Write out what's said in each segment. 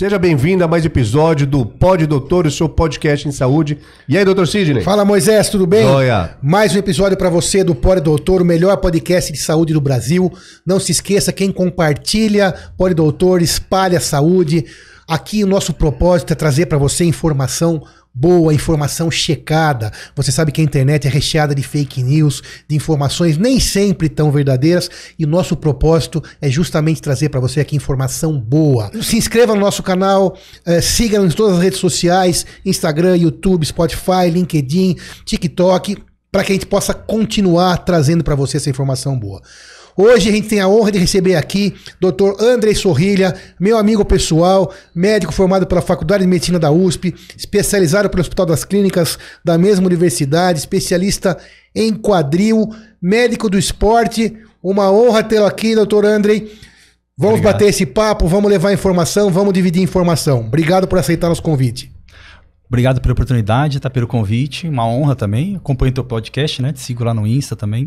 Seja bem-vindo a mais um episódio do Pod Doutor, o seu podcast em saúde. E aí, doutor Sidney? Fala, Moisés, tudo bem? Olha. Mais um episódio para você do Pod Doutor, o melhor podcast de saúde do Brasil. Não se esqueça, quem compartilha Pod Doutor, espalha saúde. Aqui o nosso propósito é trazer para você informação boa, informação checada. Você sabe que a internet é recheada de fake news, de informações nem sempre tão verdadeiras, e nosso propósito é justamente trazer para você aqui informação boa. Se inscreva no nosso canal, eh, siga-nos em todas as redes sociais: Instagram, YouTube, Spotify, LinkedIn, TikTok, para que a gente possa continuar trazendo para você essa informação boa. Hoje a gente tem a honra de receber aqui Dr. Andrei Sorrilha, meu amigo pessoal, médico formado pela Faculdade de Medicina da USP, especializado pelo Hospital das Clínicas da mesma universidade, especialista em quadril, médico do esporte. Uma honra tê-lo aqui, Dr. Andrei. Vamos Obrigado. bater esse papo, vamos levar informação, vamos dividir informação. Obrigado por aceitar nosso convite. Obrigado pela oportunidade, tá, pelo convite. Uma honra também. Acompanho teu podcast, né? Te sigo lá no Insta também.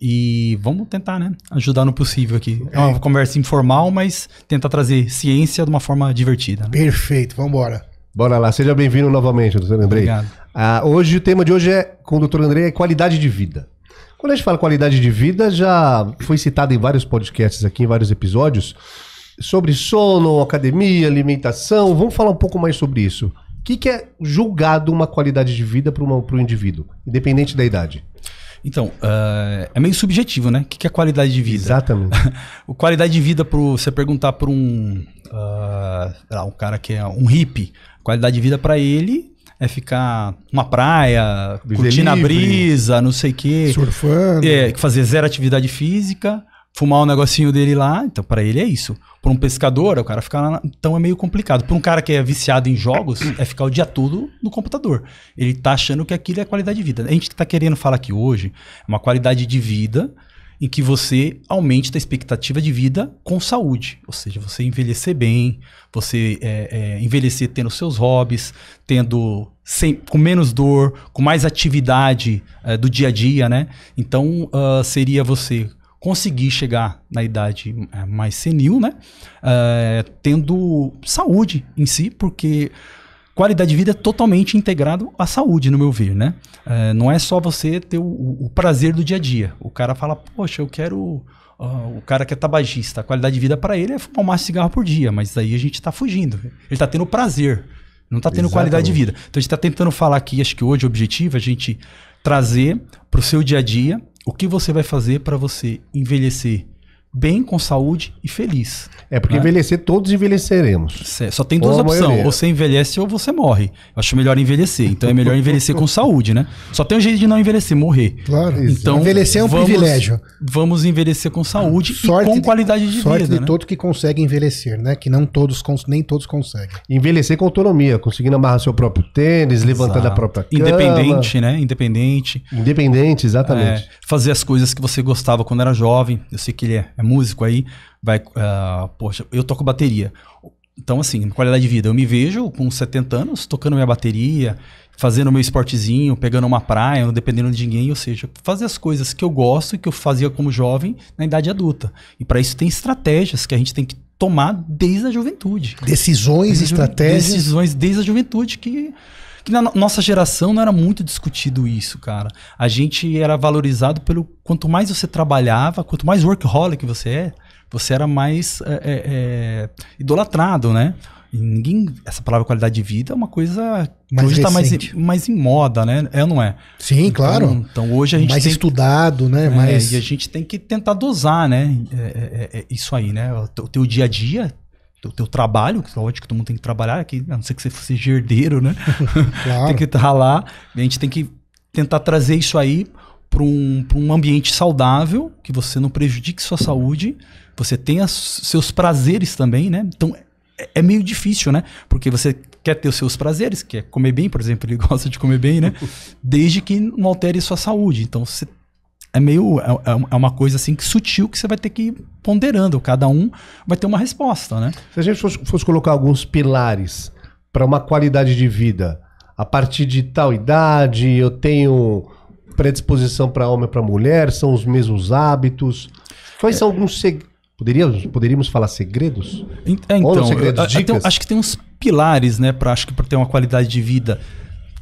E vamos tentar, né? Ajudar no possível aqui. É, é uma conversa informal, mas tentar trazer ciência de uma forma divertida. Né? Perfeito, vamos embora. Bora lá, seja bem-vindo novamente, doutor Andrei. Obrigado. Ah, hoje, o tema de hoje é, com o doutor Andrei, é qualidade de vida. Quando a gente fala qualidade de vida, já foi citado em vários podcasts aqui, em vários episódios, sobre sono, academia, alimentação. Vamos falar um pouco mais sobre isso. O que, que é julgado uma qualidade de vida para um indivíduo, independente da idade? Então, uh, é meio subjetivo, né? O que, que é qualidade de vida? Exatamente. o qualidade de vida, pro, você perguntar para um, uh, um cara que é um hippie, qualidade de vida para ele é ficar numa praia, curtindo a brisa, não sei o quê. Surfando. É, fazer zero atividade física fumar o um negocinho dele lá, então para ele é isso. Para um pescador, o cara ficar lá, então é meio complicado. Para um cara que é viciado em jogos, é ficar o dia todo no computador. Ele tá achando que aquilo é qualidade de vida. A gente tá querendo falar aqui hoje é uma qualidade de vida em que você aumente a expectativa de vida com saúde. Ou seja, você envelhecer bem, você é, é, envelhecer tendo seus hobbies, tendo sem, com menos dor, com mais atividade é, do dia a dia, né? Então uh, seria você conseguir chegar na idade é, mais senil, né? É, tendo saúde em si, porque qualidade de vida é totalmente integrado à saúde, no meu ver, né? É, não é só você ter o, o, prazer do dia a dia. O cara fala, poxa, eu quero. Uh, o cara que é tabagista, a qualidade de vida para ele é fumar um cigarro por dia, mas daí a gente está fugindo. Ele está tendo prazer, não está tendo Exatamente. qualidade de vida. Então a gente está tentando falar aqui, acho que hoje o objetivo é a gente trazer para o seu dia a dia o que você vai fazer para você envelhecer bem, com saúde e feliz. É porque né? envelhecer, todos envelheceremos. só tem duas opções: ou você envelhece ou você morre. Eu acho melhor envelhecer. Então é melhor envelhecer com saúde, né? Só tem um jeito de não envelhecer, morrer. Claro, isso. Então, envelhecer é um vamos, privilégio. Vamos envelhecer com saúde sorte e com qualidade de, sorte vida. Sorte de né? todo que consegue envelhecer, né? Que não todos, nem todos conseguem. Envelhecer com autonomia, conseguindo amarrar seu próprio tênis, Exato. da própria cama. Independente, né? Independente. Independente, exatamente. É, fazer as coisas que você gostava quando era jovem. Eu sei que ele é é músico aí, vai, uh, poxa, eu toco bateria. Então, assim, qualidade de vida. Eu me vejo com 70 anos tocando minha bateria, fazendo meu esportezinho, pegando uma praia, não dependendo de ninguém, ou seja, fazer as coisas que eu gosto e que eu fazia como jovem na idade adulta. E para isso tem estratégias que a gente tem que tomar desde a juventude. Decisões, desde estratégias. Decisões desde a juventude que que na nossa geração não era muito discutido isso, cara. A gente era valorizado pelo quanto mais você trabalhava, quanto mais workaholic você é, você era mais é, é, é idolatrado, né? E ninguém. Essa palavra qualidade de vida é uma coisa mais hoje está mais, mais em moda, né? É ou não é? Sim, então, claro. Então hoje a gente. Mais estudado, que, né? É, mais... É, e a gente tem que tentar dosar, né? É, é, é isso aí, né? O teu, dia a dia do teu trabalho, que ótimo que todo mundo tem que trabalhar aqui, a não ser que você seja herdeiro, né? Claro. tem que estar tá lá. A gente tem que tentar trazer isso aí para um, um ambiente saudável, que você não prejudique sua saúde, você tenha seus prazeres também, né? Então é, é meio difícil, né? Porque você quer ter os seus prazeres, quer comer bem, por exemplo, ele gosta de comer bem, né? Desde que não altere sua saúde. Então você é meio é, é, é, uma coisa assim que sutil que você vai ter que ir ponderando. Cada um vai ter uma resposta, né? Se a gente fosse, fosse colocar alguns pilares para uma qualidade de vida, a partir de tal idade eu tenho predisposição para homem e para mulher, são os mesmos hábitos. Quais são alguns segredos? Poderíamos, poderíamos falar segredos? É, então, segredos, dicas? acho que tem uns pilares, né, para acho que para ter uma qualidade de vida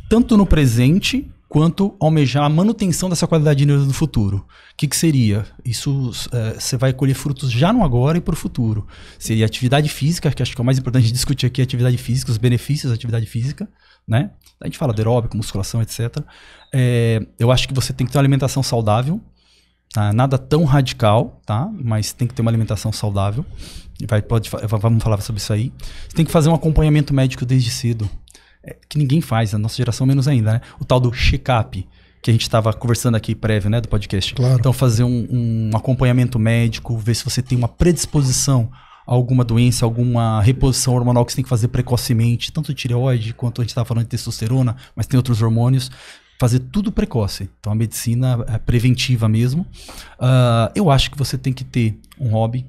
tanto no presente quanto almejar a manutenção dessa qualidade de vida no futuro. O que, que seria? Isso é, você é, vai colher frutos já no agora e para o futuro. Seria atividade física, que acho que é o mais importante discutir aqui, atividade física, os benefícios da atividade física, né? A gente fala aeróbica, aeróbico, musculação, etc. É, eu acho que você tem que ter uma alimentação saudável, tá? nada tão radical, tá? Mas tem que ter uma alimentação saudável. Vai, pode, vamos falar sobre isso aí. Você tem que fazer um acompanhamento médico desde cedo. É, que ninguém faz, a nossa geração menos ainda, né? O tal do check-up que a gente estava conversando aqui prévio, né, do podcast. Claro. Então fazer um, um acompanhamento médico, ver se você tem uma predisposição a alguma doença, alguma reposição hormonal que você tem que fazer precocemente, tanto tireoide quanto a gente estava falando de testosterona, mas tem outros hormônios. Fazer tudo precoce. Então, a medicina é preventiva mesmo. Uh, eu acho que você tem que ter um hobby,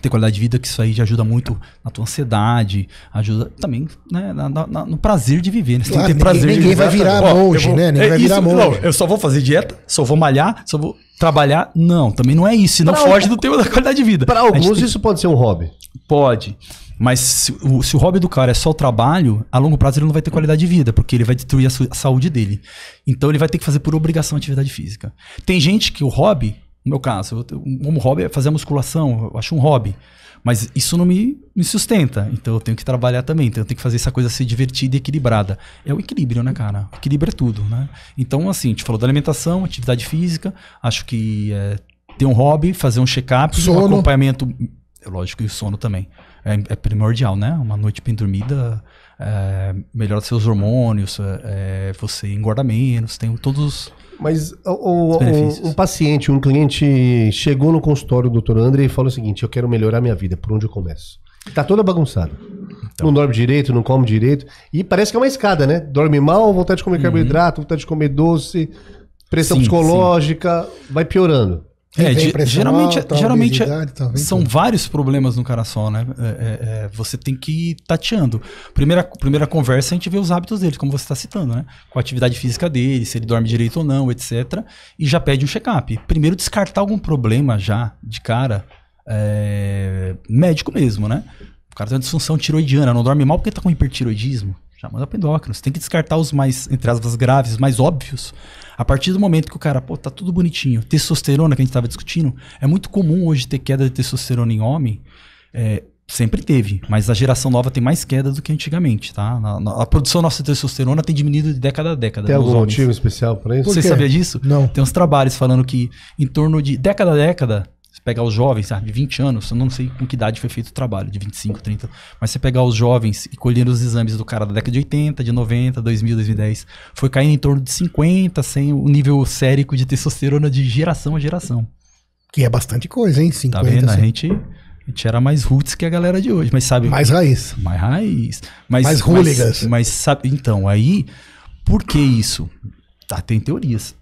ter qualidade de vida, que isso aí já ajuda muito na tua ansiedade, ajuda também né, na, na, no prazer de viver. Né? Você claro, tem que ter ninguém, prazer ninguém de viver. Ninguém vai virar monge, né? Ninguém é vai virar monge. eu só vou fazer dieta, só vou malhar, só vou trabalhar. Não, também não é isso. Não pra foge algum, do tema da qualidade de vida. Para alguns, tem... isso pode ser um hobby. Pode. Mas se o, se o, hobby do cara é só o trabalho, a longo prazo ele não vai ter qualidade de vida, porque ele vai destruir a, a saúde dele. Então ele vai ter que fazer por obrigação atividade física. Tem gente que o hobby no meu caso, como hobby é fazer a musculação, eu acho um hobby. Mas isso não me, me sustenta. Então eu tenho que trabalhar também. Então eu tenho que fazer essa coisa ser divertida e equilibrada. É o equilíbrio, né, cara? O equilíbrio é tudo, né? Então, assim, a gente falou da alimentação, atividade física. Acho que é, ter um hobby, fazer um check-up, um acompanhamento. É lógico, e o sono também. É, é primordial, né? Uma noite bem dormida é, melhora seus hormônios, é, é você engorda menos, tem todos mas o, é um paciente, um cliente chegou no consultório do doutor André e falou o seguinte: eu quero melhorar minha vida, por onde eu começo? Tá toda bagunçada. Então. Não dorme direito, não come direito. E parece que é uma escada, né? Dorme mal, vontade de comer uhum. carboidrato, vontade de comer doce, pressão sim, psicológica, sim. vai piorando. É, geralmente, alta, geralmente é- também, são tudo. vários problemas no cara só, né? É, é, é, você tem que ir tateando. Primeira, primeira conversa, a gente vê os hábitos dele, como você está citando, né? Com a atividade física dele, se ele dorme direito ou não, etc. E já pede um check-up. Primeiro, descartar algum problema já de cara é, médico mesmo, né? O cara tem uma disfunção tiroidiana, não dorme mal porque está com hipertiroidismo. Já manda pro endócrino. Você tem que descartar os mais, entre aspas, graves, mais óbvios. A partir do momento que o cara, pô, tá tudo bonitinho. Testosterona, que a gente tava discutindo, é muito comum hoje ter queda de testosterona em homem. É, sempre teve, mas a geração nova tem mais queda do que antigamente, tá? Na, na, a produção nossa de testosterona tem diminuído de década a década. Tem né, algum homens. motivo especial para isso? Você sabia disso? Não. Tem uns trabalhos falando que em torno de década a década se pegar os jovens, sabe, de 20 anos, eu não sei com que idade foi feito o trabalho, de 25, 30, mas você pegar os jovens e colher os exames do cara da década de 80, de 90, 2000, 2010, foi caindo em torno de 50, sem o nível sérico de testosterona de geração a geração. Que é bastante coisa, hein? 50, tá vendo? Assim. A gente, a gente era mais roots que a galera de hoje, mas sabe... Mais raiz. Mais raiz. Mas, mais hooligans. Mas, mas sabe... Então, aí... Por que isso? Tá, tem teorias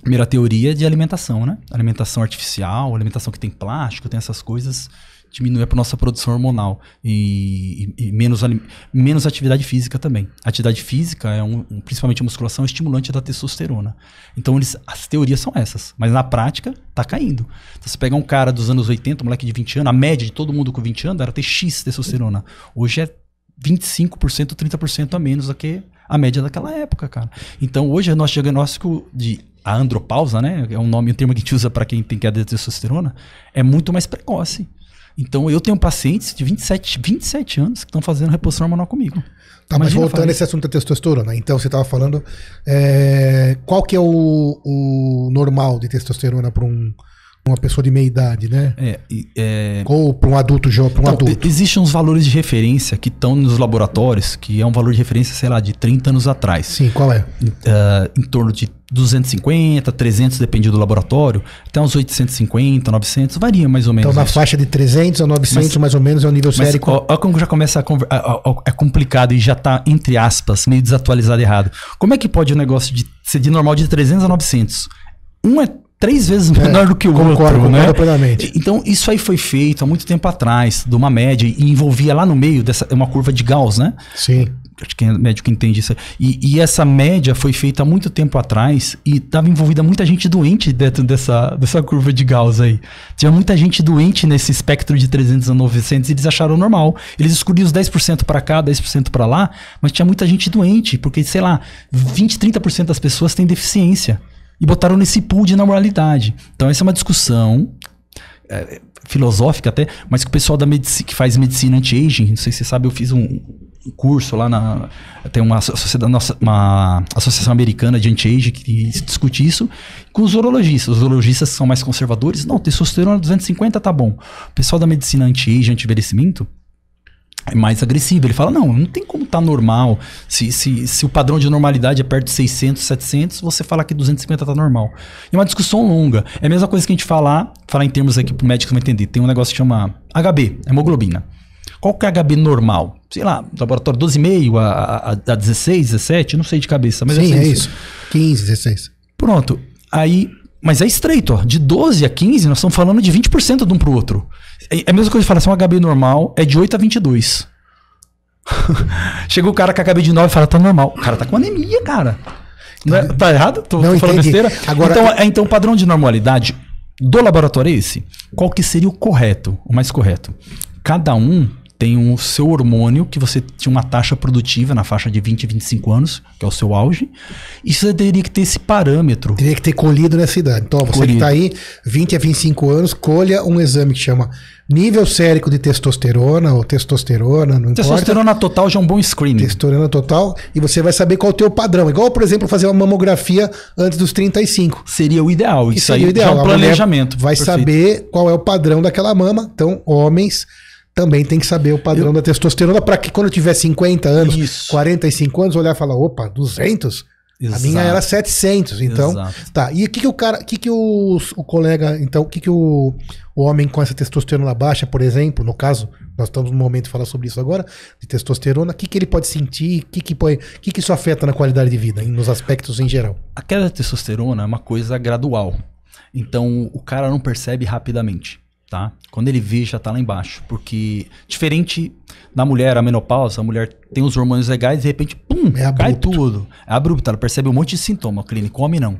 primeira teoria de alimentação, né? Alimentação artificial, alimentação que tem plástico, tem essas coisas, diminui a nossa produção hormonal e, e, e menos, menos atividade física também. atividade física é um, um, principalmente a musculação, é estimulante da testosterona. Então eles, as teorias são essas, mas na prática tá caindo. Então, você pega um cara dos anos 80, um moleque de 20 anos, a média de todo mundo com 20 anos era ter X testosterona. Hoje é 25%, 30% a menos do que a média daquela época, cara. Então hoje o nosso diagnóstico de a andropausa, né? É um nome, um termo que a gente usa para quem tem queda de testosterona, é muito mais precoce. Então eu tenho pacientes de 27, 27 anos que estão fazendo reposição hormonal comigo. Tá, Imagina mas voltando a esse assunto da testosterona, então você estava falando é, qual que é o, o normal de testosterona para um, uma pessoa de meia idade, né? É, é... Ou para um adulto jovem, para um então, adulto. Existem uns valores de referência que estão nos laboratórios, que é um valor de referência, sei lá, de 30 anos atrás. Sim, qual é? Uh, em torno de 250, 300, depende do laboratório, até uns 850, 900, varia mais ou então, menos. Então, na isso. faixa de 300 a 900, mas, mais ou menos, é o nível sérico. Olha como já começa a, a, a, É complicado e já está, entre aspas, meio desatualizado errado. Como é que pode o um negócio de ser de normal de 300 a 900? Um é três vezes é, menor é, do que o concordo, outro, né? concordo né? Plenamente. Então, isso aí foi feito há muito tempo atrás, de uma média, e envolvia lá no meio dessa uma curva de Gauss, né? Sim acho que é médico que entende isso. E, e, essa média foi feita há muito tempo atrás e estava envolvida muita gente doente dentro dessa, dessa curva de Gauss aí. Tinha muita gente doente nesse espectro de 300 a 900 e eles acharam normal. Eles escolhiam os 10% para cá, 10% para lá, mas tinha muita gente doente, porque, sei lá, 20, 30% das pessoas têm deficiência. E botaram nesse pool de normalidade. Então, essa é uma discussão. É, é filosófica até, mas que o pessoal da medicina, que faz medicina anti-aging, não sei se você sabe, eu fiz um, curso lá na. Tem uma, nossa, uma associação americana de anti-age que discute isso com os urologistas. Os urologistas são mais conservadores. Não, testosterona 250 tá bom. O pessoal da medicina anti-age, anti-envelhecimento, é mais agressivo. Ele fala: não, não tem como tá normal. Se, se, se o padrão de normalidade é perto de 600, 700, você fala que 250 tá normal. É uma discussão longa. É a mesma coisa que a gente falar, falar em termos aqui pro médico não entender. Tem um negócio que chama HB, hemoglobina. Qual que é HB normal? Sei lá, laboratório 12,5 a, a, a 16, 17, não sei de cabeça, mas Sim, sei assim, é isso. isso. 15, 16. Pronto. Aí, mas é estreito, ó. De 12 a 15, nós estamos falando de 20% de um pro outro. É, é a mesma coisa de falar assim, é um HB normal é de 8 a 22. Chega o cara com HB de 9 e fala, tá normal. O cara tá com anemia, cara. Não é, tá errado? Tô, não, tô falando entendi. besteira? Agora, então, é, então, o padrão de normalidade do laboratório é esse. Qual que seria o correto, o mais correto? Cada um tem o um, seu hormônio, que você tinha uma taxa produtiva na faixa de 20 a 25 anos, que é o seu auge, e você teria que ter esse parâmetro. Teria que ter colhido nessa idade. Então, você colhido. que está aí, 20 a 25 anos, colha um exame que chama nível sérico de testosterona ou testosterona, não Testosterona importa. total já é um bom screening. Testosterona total, e você vai saber qual é o teu padrão. Igual, por exemplo, fazer uma mamografia antes dos 35. Seria o ideal. Isso, isso seria aí o ideal. é um planejamento. Vai perfeito. saber qual é o padrão daquela mama. Então, homens também tem que saber o padrão eu... da testosterona para que quando tiver 50 anos, Isso. 45 anos, olhar e falar, opa, 200? Exato. A minha era 700, então. Exato. Tá. E o que, que o cara, que que o, o colega, então, o que que o, o homem com essa testosterona baixa, por exemplo, no caso, nós estamos no momento de falar sobre isso agora, de testosterona, o que que ele pode sentir, o que que que que isso afeta na qualidade de vida, nos aspectos em geral? A queda da testosterona é uma coisa gradual. Então, o cara não percebe rapidamente tá? Quando ele vê, já tá lá embaixo. Porque, diferente da mulher, a menopausa, a mulher tem os hormônios legais e de repente, pum, é cai tudo. É abrupto, ela percebe um monte de sintoma clínico. O homem não.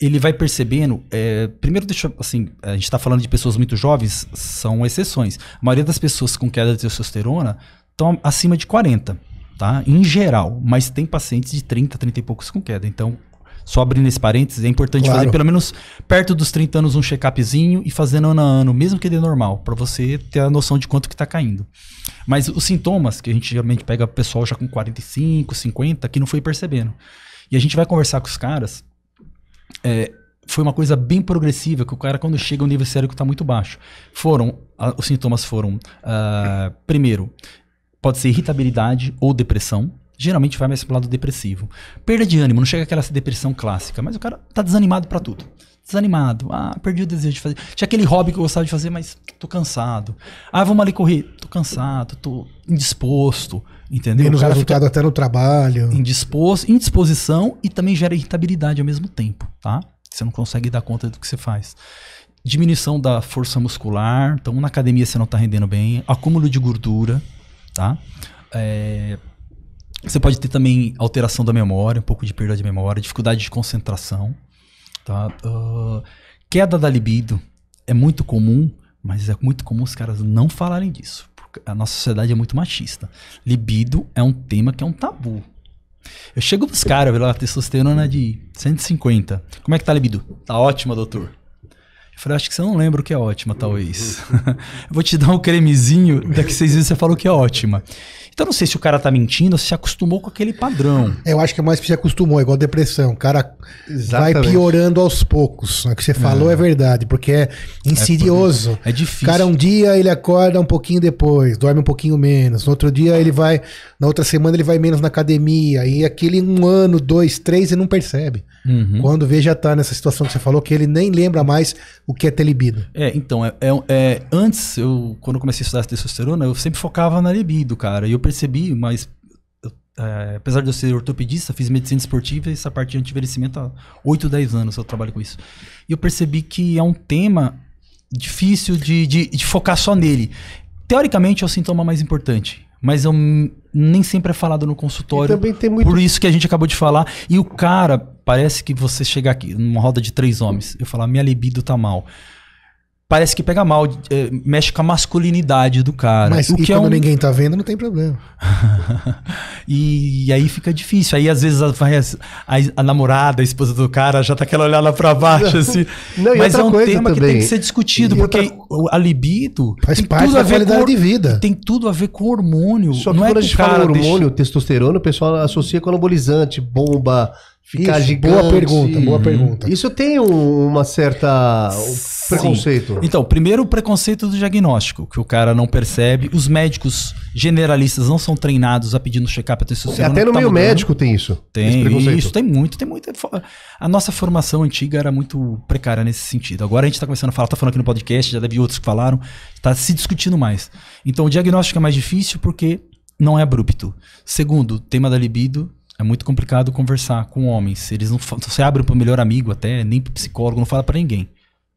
Ele vai percebendo. É, primeiro, deixa assim, a gente tá falando de pessoas muito jovens, são exceções. A maioria das pessoas com queda de testosterona estão acima de 40. Tá? Em geral, mas tem pacientes de 30, 30 e poucos com queda. Então, só abrindo esse parênteses, é importante claro. fazer pelo menos perto dos 30 anos um check-upzinho e fazendo ano a ano, mesmo que dê normal, para você ter a noção de quanto que tá caindo. Mas os sintomas que a gente geralmente pega o pessoal já com 45, 50, que não foi percebendo. E a gente vai conversar com os caras. É, foi uma coisa bem progressiva, que o cara, quando chega, o nível que está muito baixo. Foram, a, os sintomas foram, uh, primeiro, pode ser irritabilidade ou depressão geralmente vai mais pro lado depressivo. Perda de ânimo, não chega aquela depressão clássica, mas o cara tá desanimado para tudo. Desanimado, ah, perdi o desejo de fazer. Tinha aquele hobby que eu gostava de fazer, mas tô cansado. Ah, vamos ali correr, tô cansado, tô indisposto, entendeu? Menos o cara resultado até no trabalho. Indisposto, indisposição e também gera irritabilidade ao mesmo tempo, tá? Você não consegue dar conta do que você faz diminuição da força muscular, então na academia você não está rendendo bem, acúmulo de gordura, tá? É, você pode ter também alteração da memória, um pouco de perda de memória, dificuldade de concentração, tá? Uh, queda da libido é muito comum, mas é muito comum os caras não falarem disso. Porque a nossa sociedade é muito machista. Libido é um tema que é um tabu. Eu chego pros caras, eu lá, testosterona é de 150. Como é que tá a libido? Tá ótima, doutor. Eu falei, acho que você não lembra o que é ótima, talvez. eu vou te dar um cremezinho, daqui seis meses você fala o que é ótima. Então não sei se o cara tá mentindo ou se se acostumou com aquele padrão. É, eu acho que é mais que se acostumou, é igual depressão. O cara Exatamente. vai piorando aos poucos. É o que você falou é, é verdade, porque é, é insidioso. É, é difícil. O cara um dia ele acorda um pouquinho depois, dorme um pouquinho menos. No outro dia ele vai, na outra semana ele vai menos na academia. E aquele um ano, dois, três, ele não percebe. Uhum. Quando vê já tá nessa situação que você falou, que ele nem lembra mais o que é ter libido? É, então, é, é, é, antes, eu, quando eu comecei a estudar testosterona, eu sempre focava na libido, cara. E eu percebi, mas eu, é, apesar de eu ser ortopedista, fiz medicina esportiva e essa parte de antiverecimento há 8, 10 anos eu trabalho com isso. E eu percebi que é um tema difícil de, de, de focar só nele. Teoricamente é o sintoma mais importante, mas eu nem sempre é falado no consultório. E também tem muito... Por isso que a gente acabou de falar. E o cara, parece que você chega aqui numa roda de três homens, eu falar, minha libido tá mal parece que pega mal, eh, mexe com a masculinidade do cara. Mas o que é quando é um... ninguém tá vendo, não tem problema. e, e, aí fica difícil. Aí às vezes a, a, a, namorada, a esposa do cara, já tá aquela olhada para baixo, assim. Não, Mas é um tema também. que tem que ser discutido, e porque outra... a libido faz parte da qualidade com... de vida. Tem tudo a ver com hormônio. Só que não é quando é que a gente fala hormônio, deixa... testosterona, o pessoal associa com anabolizante, bomba, ficar Isso, gigante. Boa pergunta, boa uhum. pergunta. Isso tem um, uma certa um preconceito. Então, primeiro o preconceito do diagnóstico, que o cara não percebe. Os médicos generalistas não são treinados a pedir no check-up a testosterona. Até no tá meio mudando. médico tem isso. Tem isso, tem muito, tem muito. A nossa formação antiga era muito precária nesse sentido. Agora a gente está começando a falar, tá falando aqui no podcast, já teve outros que falaram, está se discutindo mais. Então o diagnóstico é mais difícil porque não é abrupto. Segundo, tema da libido, é muito complicado conversar com homens. Eles não você abre para o melhor amigo até, nem o psicólogo, não fala para ninguém.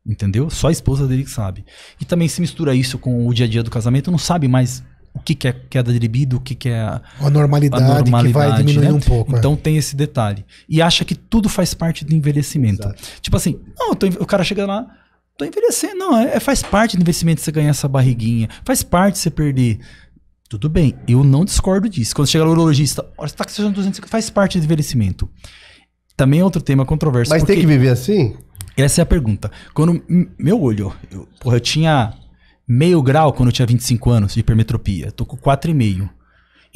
Entendeu? Só a esposa dele que sabe. E também se mistura isso com o dia a dia do casamento, não sabe mais o que, que é queda de libido, o que, que é a, normalidade, a normalidade, que vai né? diminuindo né? um pouco. É. Então é. tem esse detalhe. E acha que tudo faz parte do envelhecimento. Exato. Tipo assim, não, tô, o cara chega lá, tô envelhecendo. Não, é, é, faz parte do envelhecimento você ganhar essa barriguinha, faz parte você perder tudo bem, eu não discordo disso. Quando chega o urologista, olha, você tá com 250, faz parte do envelhecimento. Também é outro tema controverso. Mas tem que viver assim? Essa é a pergunta. Quando meu olho, eu, porra, eu tinha meio grau quando eu tinha 25 anos de hipermetropia. Tô com 4,5.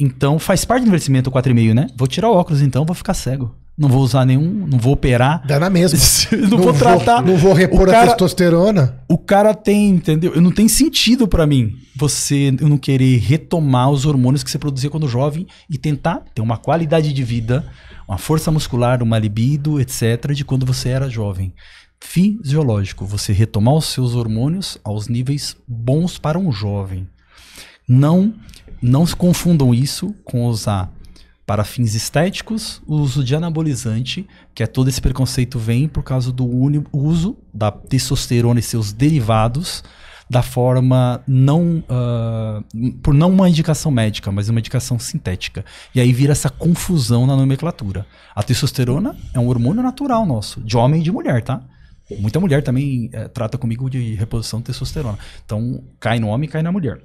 Então faz parte do envelhecimento o 4,5, né? Vou tirar o óculos então, vou ficar cego não vou usar nenhum, não vou operar. Dá na mesma. não, não, vou tratar. não vou repor cara, a testosterona. O cara tem, entendeu? Não tem sentido para mim você não querer retomar os hormônios que você produzia quando jovem e tentar ter uma qualidade de vida, uma força muscular, uma libido, etc., de quando você era jovem. Fisiológico, você retomar os seus hormônios aos níveis bons para um jovem. Não, não se confundam isso com usar para fins estéticos, o uso de anabolizante, que é todo esse preconceito vem por causa do uso da testosterona e seus derivados da forma não uh, por não uma indicação médica, mas uma indicação sintética. E aí vira essa confusão na nomenclatura. A testosterona é um hormônio natural nosso, de homem e de mulher, tá? Muita mulher também é, trata comigo de reposição de testosterona. Então cai no homem, cai na mulher.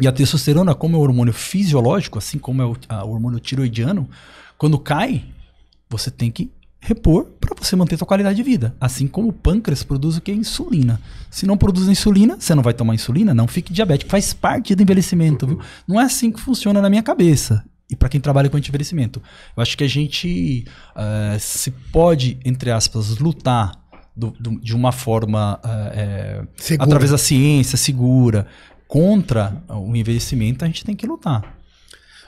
E a testosterona, como é um hormônio fisiológico, assim como é o, a, hormônio tiroidiano, quando cai, você tem que repor para você manter sua qualidade de vida. Assim como o pâncreas produz o que? Insulina. Se não produz insulina, você não vai tomar insulina, não fique diabético. Faz parte do envelhecimento, viu? Não é assim que funciona na minha cabeça. E para quem trabalha com envelhecimento. Eu acho que a gente uh, se pode, entre aspas, lutar do, do, de uma forma uh, é, através da ciência segura, contra o envelhecimento, a gente tem que lutar.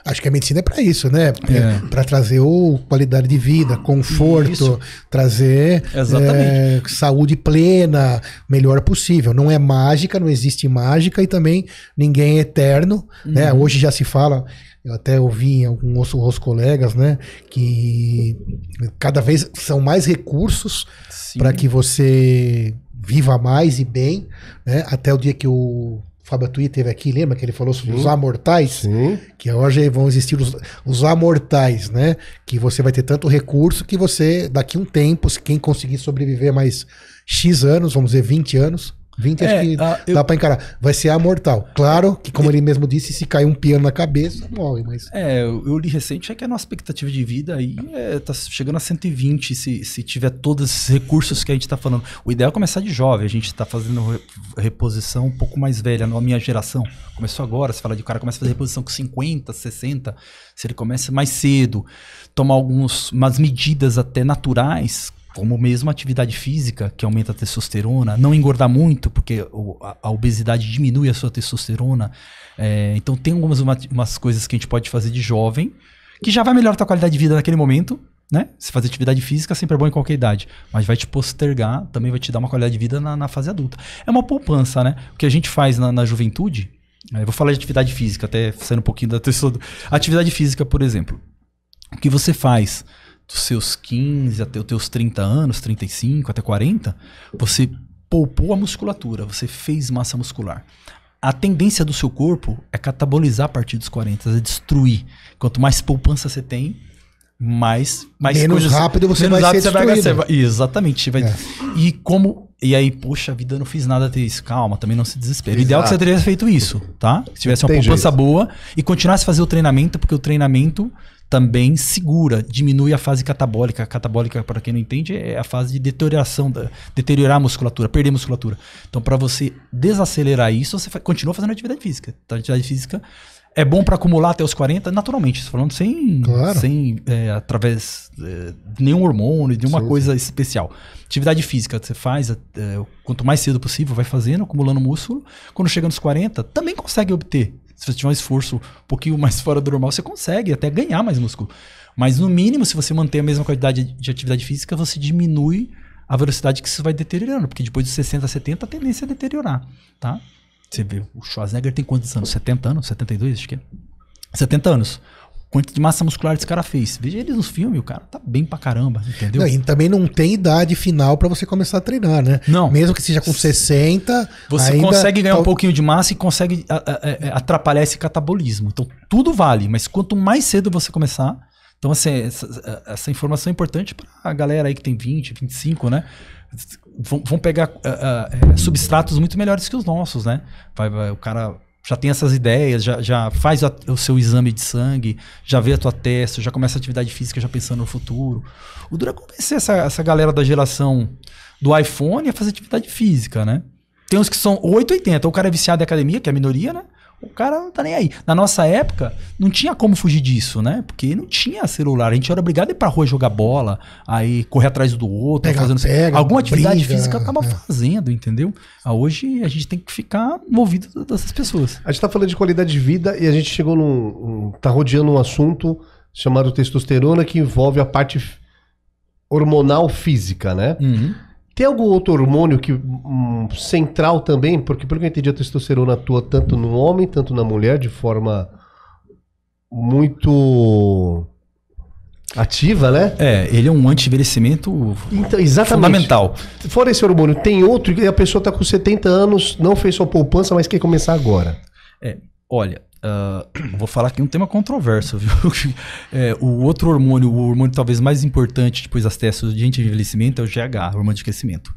Acho que a medicina é para isso, né? É. é. Para trazer o qualidade de vida, conforto, isso. trazer é, saúde plena, melhor possível. Não é mágica, não existe mágica e também ninguém é eterno, né? uhum. né? Hoje já se fala, eu até ouvi em alguns outros colegas, né? Que cada vez são mais recursos para que você viva mais e bem, né? Até o dia que o Fábio Tui teve aqui, lembra que ele falou sobre Sim. os amortais? Sim. Que hoje vão existir os, os amortais, né? Que você vai ter tanto recurso que você, daqui um tempo, se quem conseguir sobreviver mais X anos, vamos dizer 20 anos, 20 é, acho que a, dá eu... pra encarar. Vai ser a mortal. Claro que, como ele mesmo disse, se cair um piano na cabeça, morre, mas. É, eu li recente é que é a nossa expectativa de vida aí é, tá chegando a 120 se, se tiver todos esses recursos que a gente tá falando. O ideal é começar de jovem, a gente tá fazendo reposição um pouco mais velha, na minha geração. Começou agora, se fala de cara, começa a fazer reposição com 50, 60, se ele começa mais cedo, tomar algumas medidas até naturais como mesmo atividade física, que aumenta a testosterona, não engordar muito, porque a, obesidade diminui a sua testosterona. É, então tem algumas uma, umas coisas que a gente pode fazer de jovem, que já vai melhorar a tua qualidade de vida naquele momento, né? Se fazer atividade física sempre é bom em qualquer idade, mas vai te postergar, também vai te dar uma qualidade de vida na, na fase adulta. É uma poupança, né? O que a gente faz na, na juventude, é, eu vou falar de atividade física, até saindo um pouquinho da testosterona. Atividade física, por exemplo. O que você faz? dos seus 15 até os teus 30 anos, 35 até 40, você poupou a musculatura, você fez massa muscular. A tendência do seu corpo é catabolizar a partir dos 40, é destruir. Quanto mais poupança você tem, mais, mais menos coisas, rápido você menos vai rápido ser você destruído. Vai, exatamente. Vai, é. E como e aí, poxa vida, não fiz nada ter isso. Calma, também não se desespere. O ideal é que você teria feito isso, tá? Se tivesse uma Tem poupança jeito. boa e continuasse a fazer o treinamento, porque o treinamento também segura, diminui a fase catabólica. A catabólica, para quem não entende, é a fase de deterioração, da, deteriorar a musculatura, perder a musculatura. Então, para você desacelerar isso, você fa continua fazendo atividade física. Então, atividade física é bom para acumular até os 40, naturalmente, falando sem, claro. sem é, através é, nenhum hormônio, de uma coisa especial. Atividade física, você faz é, quanto mais cedo possível, vai fazendo, acumulando músculo. Quando chega nos 40, também consegue obter se você tiver um esforço um pouquinho mais fora do normal, você consegue até ganhar mais músculo. Mas no mínimo, se você manter a mesma quantidade de atividade física, você diminui a velocidade que você vai deteriorando, porque depois dos 60, 70, a tendência é deteriorar, tá? Você vê, o Schwarzenegger tem quantos anos? 70 anos? 72, acho que é. 70 anos quanto de massa muscular esse cara fez. Veja ele nos filmes, o cara tá bem pra caramba, entendeu? Não, e também não tem idade final para você começar a treinar, né? Não. Mesmo que seja com 60. Você consegue ganhar tá... um pouquinho de massa e consegue é, é, atrapalhar esse catabolismo. Então tudo vale, mas quanto mais cedo você começar. Então, assim, essa, essa informação é importante para a galera aí que tem 20, 25, né? Vão, vão pegar uh, uh, substratos muito melhores que os nossos, né? Vai, vai, o cara já tem essas ideias, já, já faz a, o seu exame de sangue, já vê a tua testa, já começa a atividade física já pensando no futuro. O duro é convencer essa, essa galera da geração do iPhone a fazer atividade física, né? Tem uns que são 880, ou o cara é viciado em academia, que é a minoria, né? O cara não tá nem aí. Na nossa época, não tinha como fugir disso, né? Porque não tinha celular. A gente era obrigado a ir pra rua jogar bola, aí correr atrás do outro, pega, fazendo pega, alguma atividade física tava é. Né? fazendo, entendeu? Ah, hoje a gente tem que ficar movido dessas pessoas. A gente tá falando de qualidade de vida e a gente chegou num. tá rodeando um assunto chamado testosterona que envolve a parte hormonal física, né? Uhum. Tem algum outro hormônio que hum, central também? Porque pelo que eu entendi, a testosterona atua tanto no homem, tanto na mulher, de forma muito ativa, né? É, ele é um anti-envelhecimento então, fundamental. Fora esse hormônio, tem outro e a pessoa está com 70 anos, não fez sua poupança, mas quer começar agora. É, olha, Uh, vou falar aqui um tema controverso, viu? é, o outro hormônio, o hormônio talvez mais importante depois das testes de envelhecimento é o GH, hormônio de crescimento.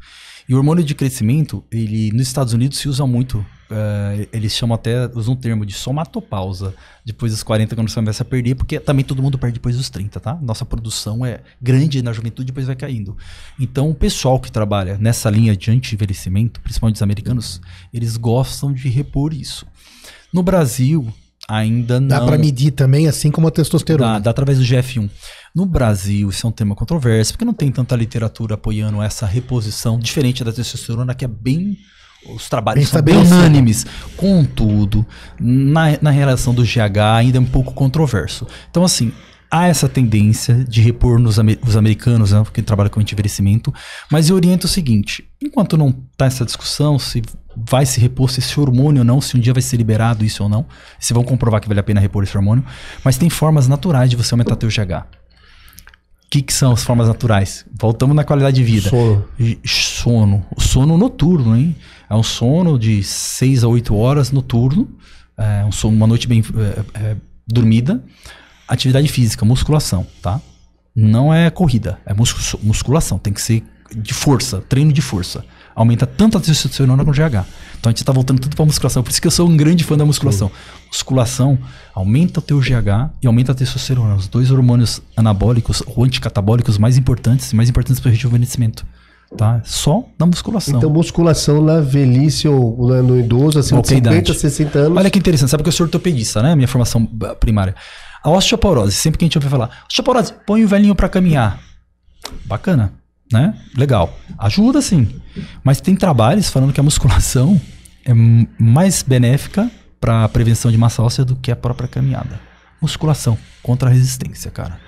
E o hormônio de crescimento, ele nos Estados Unidos se usa muito. Uh, eles chamam até, usam um termo de somatopausa. Depois dos 40, quando você começa a perder, porque também todo mundo perde depois dos 30, tá? Nossa produção é grande na juventude, depois vai caindo. Então, o pessoal que trabalha nessa linha de anti-envelhecimento, principalmente os americanos, eles gostam de repor isso. No Brasil, Ainda não. Dá para medir também, assim como a testosterona. Dá, dá através do GF1. No Brasil, isso é um tema controverso, porque não tem tanta literatura apoiando essa reposição, diferente da testosterona, que é bem os trabalhos são bem assim. unânimes. Contudo, na, na relação do GH ainda é um pouco controverso. Então, assim, há essa tendência de repor nos amer os americanos, né, que trabalham com envelhecimento, mas eu oriento o seguinte: enquanto não está essa discussão, se vai se repor se esse hormônio ou não, se um dia vai ser liberado isso ou não, se vão comprovar que vale a pena repor esse hormônio, mas tem formas naturais de você aumentar teu GH. O que, que são as formas naturais? Voltamos na qualidade de vida. Sono. Sono. Sono noturno, hein? É um sono de 6 a 8 horas noturno, é um sono, uma noite bem é, é, dormida. Atividade física, musculação, tá? Não é corrida, é musculação. Tem que ser de força, treino de força. Aumenta tanto a testosterona quanto o GH. Então a gente está voltando tudo para musculação. Por isso que eu sou um grande fã da musculação. Musculação aumenta o teu GH e aumenta a testosterona. Os dois hormônios anabólicos ou anticatabólicos mais importantes, mais importantes para é o rejuvenescimento tá? Só na musculação. Então, musculação na velhice ou né, no idoso, assim, Qualquer 50, 60 anos. Olha que interessante, sabe que eu sou ortopedista, né? Minha formação ah, primária. A osteoporose, sempre que a gente ouve falar, osteoporose, põe o velhinho para caminhar. Bacana né? Legal. Ajuda sim. Mas tem trabalhos falando que a musculação é mais benéfica para a prevenção de massa óssea do que a própria caminhada. Musculação contra a resistência, cara.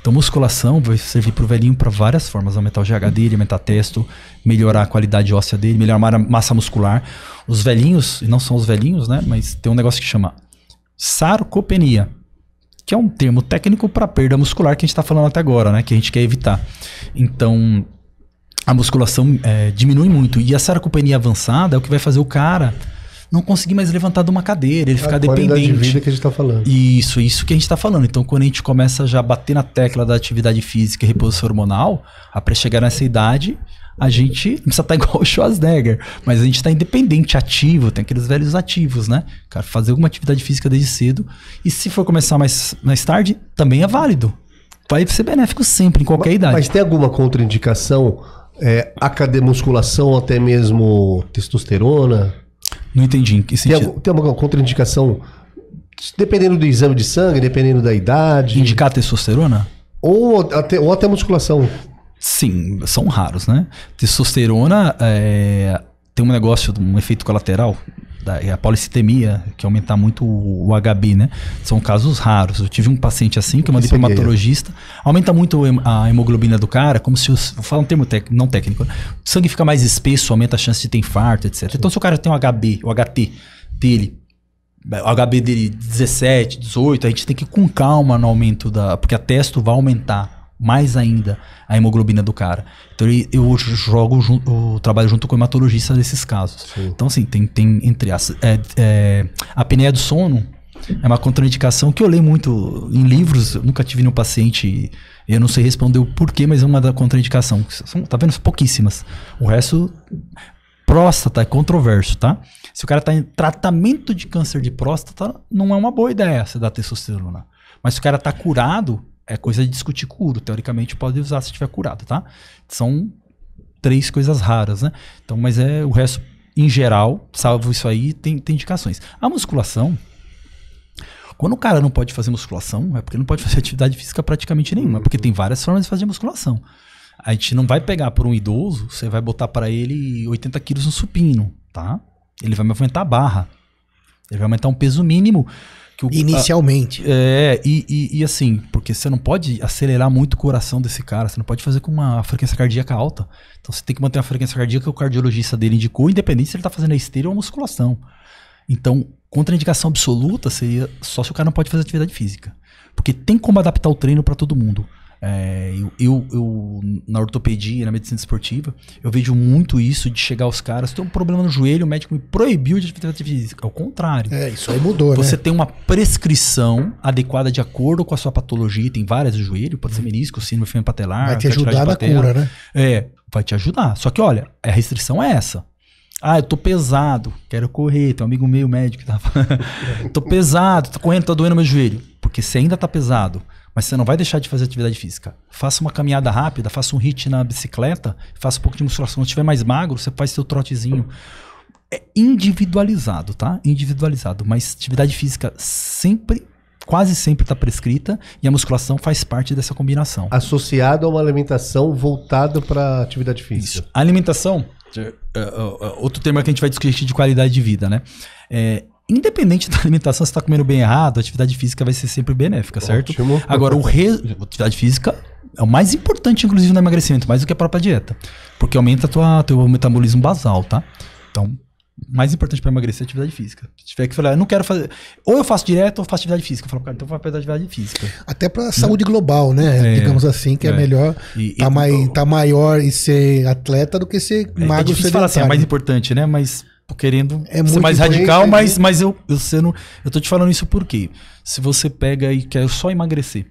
Então, musculação vai servir para o velhinho para várias formas: aumentar o GH dele, aumentar testo, melhorar a qualidade óssea dele, melhorar a massa muscular. Os velhinhos, e não são os velhinhos, né? Mas tem um negócio que chama sarcopenia que é um termo técnico para perda muscular que a gente está falando até agora, né? Que a gente quer evitar. Então, a musculação é, diminui muito. E a sarcopenia avançada é o que vai fazer o cara não conseguir mais levantar de uma cadeira, ele é a ficar dependente. De vida que a gente está falando. Isso, isso que a gente está falando. Então, quando a gente começa já a bater na tecla da atividade física e reposição hormonal, para chegar nessa idade, a gente não precisa estar tá igual o Schwarzenegger, mas a gente está independente, ativo, tem aqueles velhos ativos, né? Cara, fazer alguma atividade física desde cedo. E se for começar mais, mais tarde, também é válido. Vai ser benéfico sempre, em qualquer mas, idade. Mas tem alguma contraindicação? É, academusculação, até mesmo testosterona? Não entendi. Em que sentido? Tem, tem alguma contraindicação? Dependendo do exame de sangue, dependendo da idade. Indicar testosterona? Ou até, ou até musculação. Sim, são raros, né? Testosterona é, tem um negócio, um efeito colateral, da, é a policitemia, que aumenta muito o, o, HB, né? São casos raros. Eu tive um paciente assim que eu é mandei para hematologista. Aumenta muito a hemoglobina do cara, como se. Os, vou falar um termo tec, não técnico. Né? O sangue fica mais espesso, aumenta a chance de ter infarto, etc. Sim. Então, se o cara tem um HB, o HT dele. O HB dele 17, 18, a gente tem que ir com calma no aumento da. Porque a testo vai aumentar mais ainda a hemoglobina do cara. Então ele, eu jogo o trabalho junto com o hematologista nesses casos. Sim. Então assim, tem, tem entre as, é, é, a apneia do sono é uma contraindicação que eu leio muito em livros, nunca tive nenhum paciente, eu não sei responder o porquê, mas é uma da contraindicação. São, tá vendo? São pouquíssimas. O resto próstata é controverso, tá? Se o cara tá em tratamento de câncer de próstata, não é uma boa ideia você dar testosterona. Mas se o cara tá curado, é coisa de discutir curo. Teoricamente pode usar se tiver curado, tá? São três coisas raras, né? Então, mas é o resto, em geral, salvo isso aí, tem, tem indicações. A musculação. Quando o cara não pode fazer musculação, é porque não pode fazer atividade física praticamente nenhuma, porque tem várias formas de fazer musculação. A gente não vai pegar por um idoso, você vai botar para ele 80 quilos no supino, tá? Ele vai aumentar a barra. Ele vai aumentar um peso mínimo que o, Inicialmente. A, é, e, e, e, assim, porque você não pode acelerar muito o coração desse cara, você não pode fazer com uma frequência cardíaca alta. Então você tem que manter a frequência cardíaca que o cardiologista dele indicou, independente se ele está fazendo a esteira ou a musculação. Então, contraindicação absoluta seria só se o cara não pode fazer atividade física. Porque tem como adaptar o treino para todo mundo. É, eu, eu, eu, na ortopedia, na medicina esportiva, eu vejo muito isso de chegar aos caras, tem um problema no joelho, o médico me proibiu de atividade física. Ao contrário. É, isso aí mudou, Você né? tem uma prescrição adequada de acordo com a sua patologia, tem várias no joelho, pode ser menisco, síndrome patelar vai te ajudar na cura, né? É, vai te ajudar. Só que olha, a restrição é essa. Ah, eu tô pesado, quero correr. Tem um amigo meu médico que tá? tava. tô pesado, tô correndo, tá doendo meu joelho. Porque você ainda tá pesado mas você não vai deixar de fazer atividade física. Faça uma caminhada rápida, faça um hit na bicicleta, faça um pouco de musculação. Se estiver mais magro, você faz seu trotezinho. É individualizado, tá? Individualizado. Mas atividade física sempre quase sempre está prescrita e a musculação faz parte dessa combinação. Associado a uma alimentação voltada para atividade física. Isso. A alimentação, é, é, é, outro tema que a gente vai discutir de qualidade de vida, né? É, independente da alimentação, se está comendo bem errado, a atividade física vai ser sempre benéfica, certo? Ótimo. Agora, o re... a atividade física é o mais importante, inclusive, no emagrecimento, mais do que a própria dieta. Porque aumenta o teu metabolismo basal, tá? Então, mais importante para emagrecer é atividade física. Se tiver que falar, eu não quero fazer. Ou eu faço direto ou faço atividade física. Eu falo, cara, então vou fazer atividade física. Até para saúde global, né? É, Digamos assim, que é, é melhor e, tá, mai, tá maior e ser atleta do que ser é, é magro. É difícil falar assim, é mais importante, né? Mas Tipo, querendo é ser mais radical, é mas, mas eu, eu, sendo, eu tô te falando isso porque se você pega e quer só emagrecer,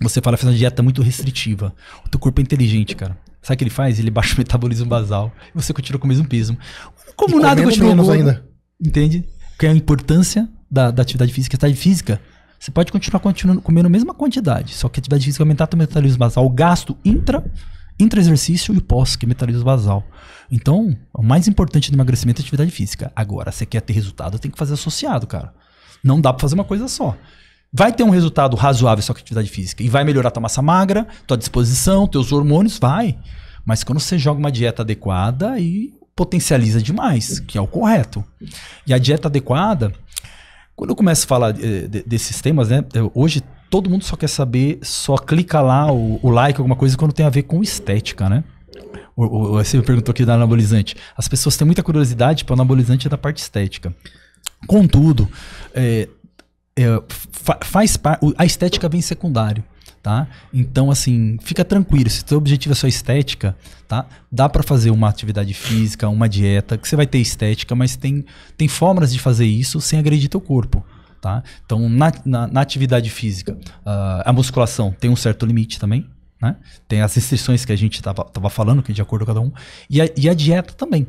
você fala, faz uma dieta muito restritiva. O teu corpo é inteligente, cara. Sabe o que ele faz? Ele baixa o metabolismo basal. E você continua com o mesmo peso. Como e nada continua. Menos ainda. Entende? Que é a importância da, da atividade física. A atividade física, você pode continuar continuando, comendo a mesma quantidade, só que a atividade física aumentar o metabolismo basal, o gasto intra intra-exercício e o pós é metabolismo basal. Então, o mais importante do emagrecimento é atividade física. Agora, se quer ter resultado, tem que fazer associado, cara. Não dá para fazer uma coisa só. Vai ter um resultado razoável só com atividade física e vai melhorar tua massa magra, tua disposição, teus hormônios, vai. Mas quando você joga uma dieta adequada, aí potencializa demais, que é o correto. E a dieta adequada, quando eu começo a falar eh, desses temas, né? Hoje todo mundo só quer saber, só clica lá o, o like, alguma coisa, quando tem a ver com estética, né? O, o, você me perguntou aqui da anabolizante. As pessoas têm muita curiosidade para o anabolizante da parte estética. Contudo, é, é, fa faz a estética vem secundário. Tá? Então, assim, fica tranquilo. Se seu objetivo é só estética, tá? Dá para fazer uma atividade física, uma dieta, que você vai ter estética, mas tem, tem formas de fazer isso sem agredir teu corpo. Tá? Então, na, na, na atividade física, uh, a musculação tem um certo limite também. Né? Tem as restrições que a gente estava falando, que é de acordo com cada um. E a, e a dieta também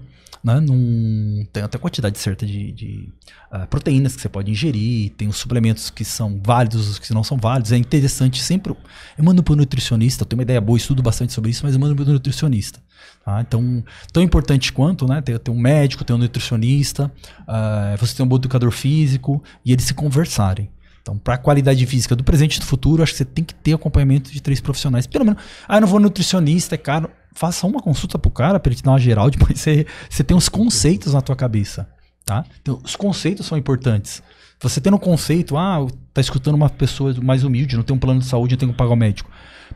né? Num, tem até quantidade certa de, de uh, proteínas que você pode ingerir, tem os suplementos que são válidos, os que não são válidos. É interessante sempre. Eu mando para o nutricionista, eu tenho uma ideia boa, estudo bastante sobre isso, mas eu mando para o nutricionista. Tá? Então, tão importante quanto, né? Ter, um médico, ter um nutricionista, uh, você tem um bom educador físico e eles se conversarem. Então, para a qualidade física do presente e do futuro, acho que você tem que ter acompanhamento de três profissionais. Pelo menos, ah, eu não vou nutricionista, é caro faça uma consulta pro cara para ele te dar uma geral, depois você, você tem os conceitos na tua cabeça, tá? Então, os conceitos são importantes. Você tendo um conceito, ah, tá escutando uma pessoa mais humilde, não tem um plano de saúde, não tem que pagar o médico.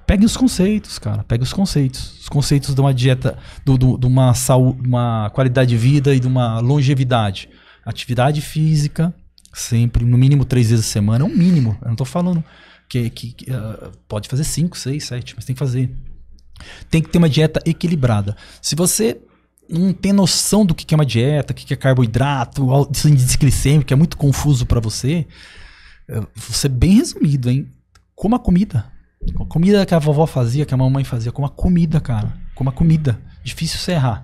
Pegue os conceitos, cara. Pegue os conceitos. Os conceitos de uma dieta, do, do, de uma saúde, uma qualidade de vida e de uma longevidade. Atividade física, sempre, no mínimo três vezes a semana, é um mínimo. Eu não tô falando que, que, que uh, pode fazer cinco, seis, sete, mas tem que fazer. Tem que ter uma dieta equilibrada. Se você não tem noção do que é uma dieta, o que é carboidrato, índice glicêmico, que é muito confuso para você, eh, você é bem resumido, hein? Coma comida. Com a comida que a vovó fazia, que a mamãe fazia, coma comida, cara. Coma comida. Difícil você errar.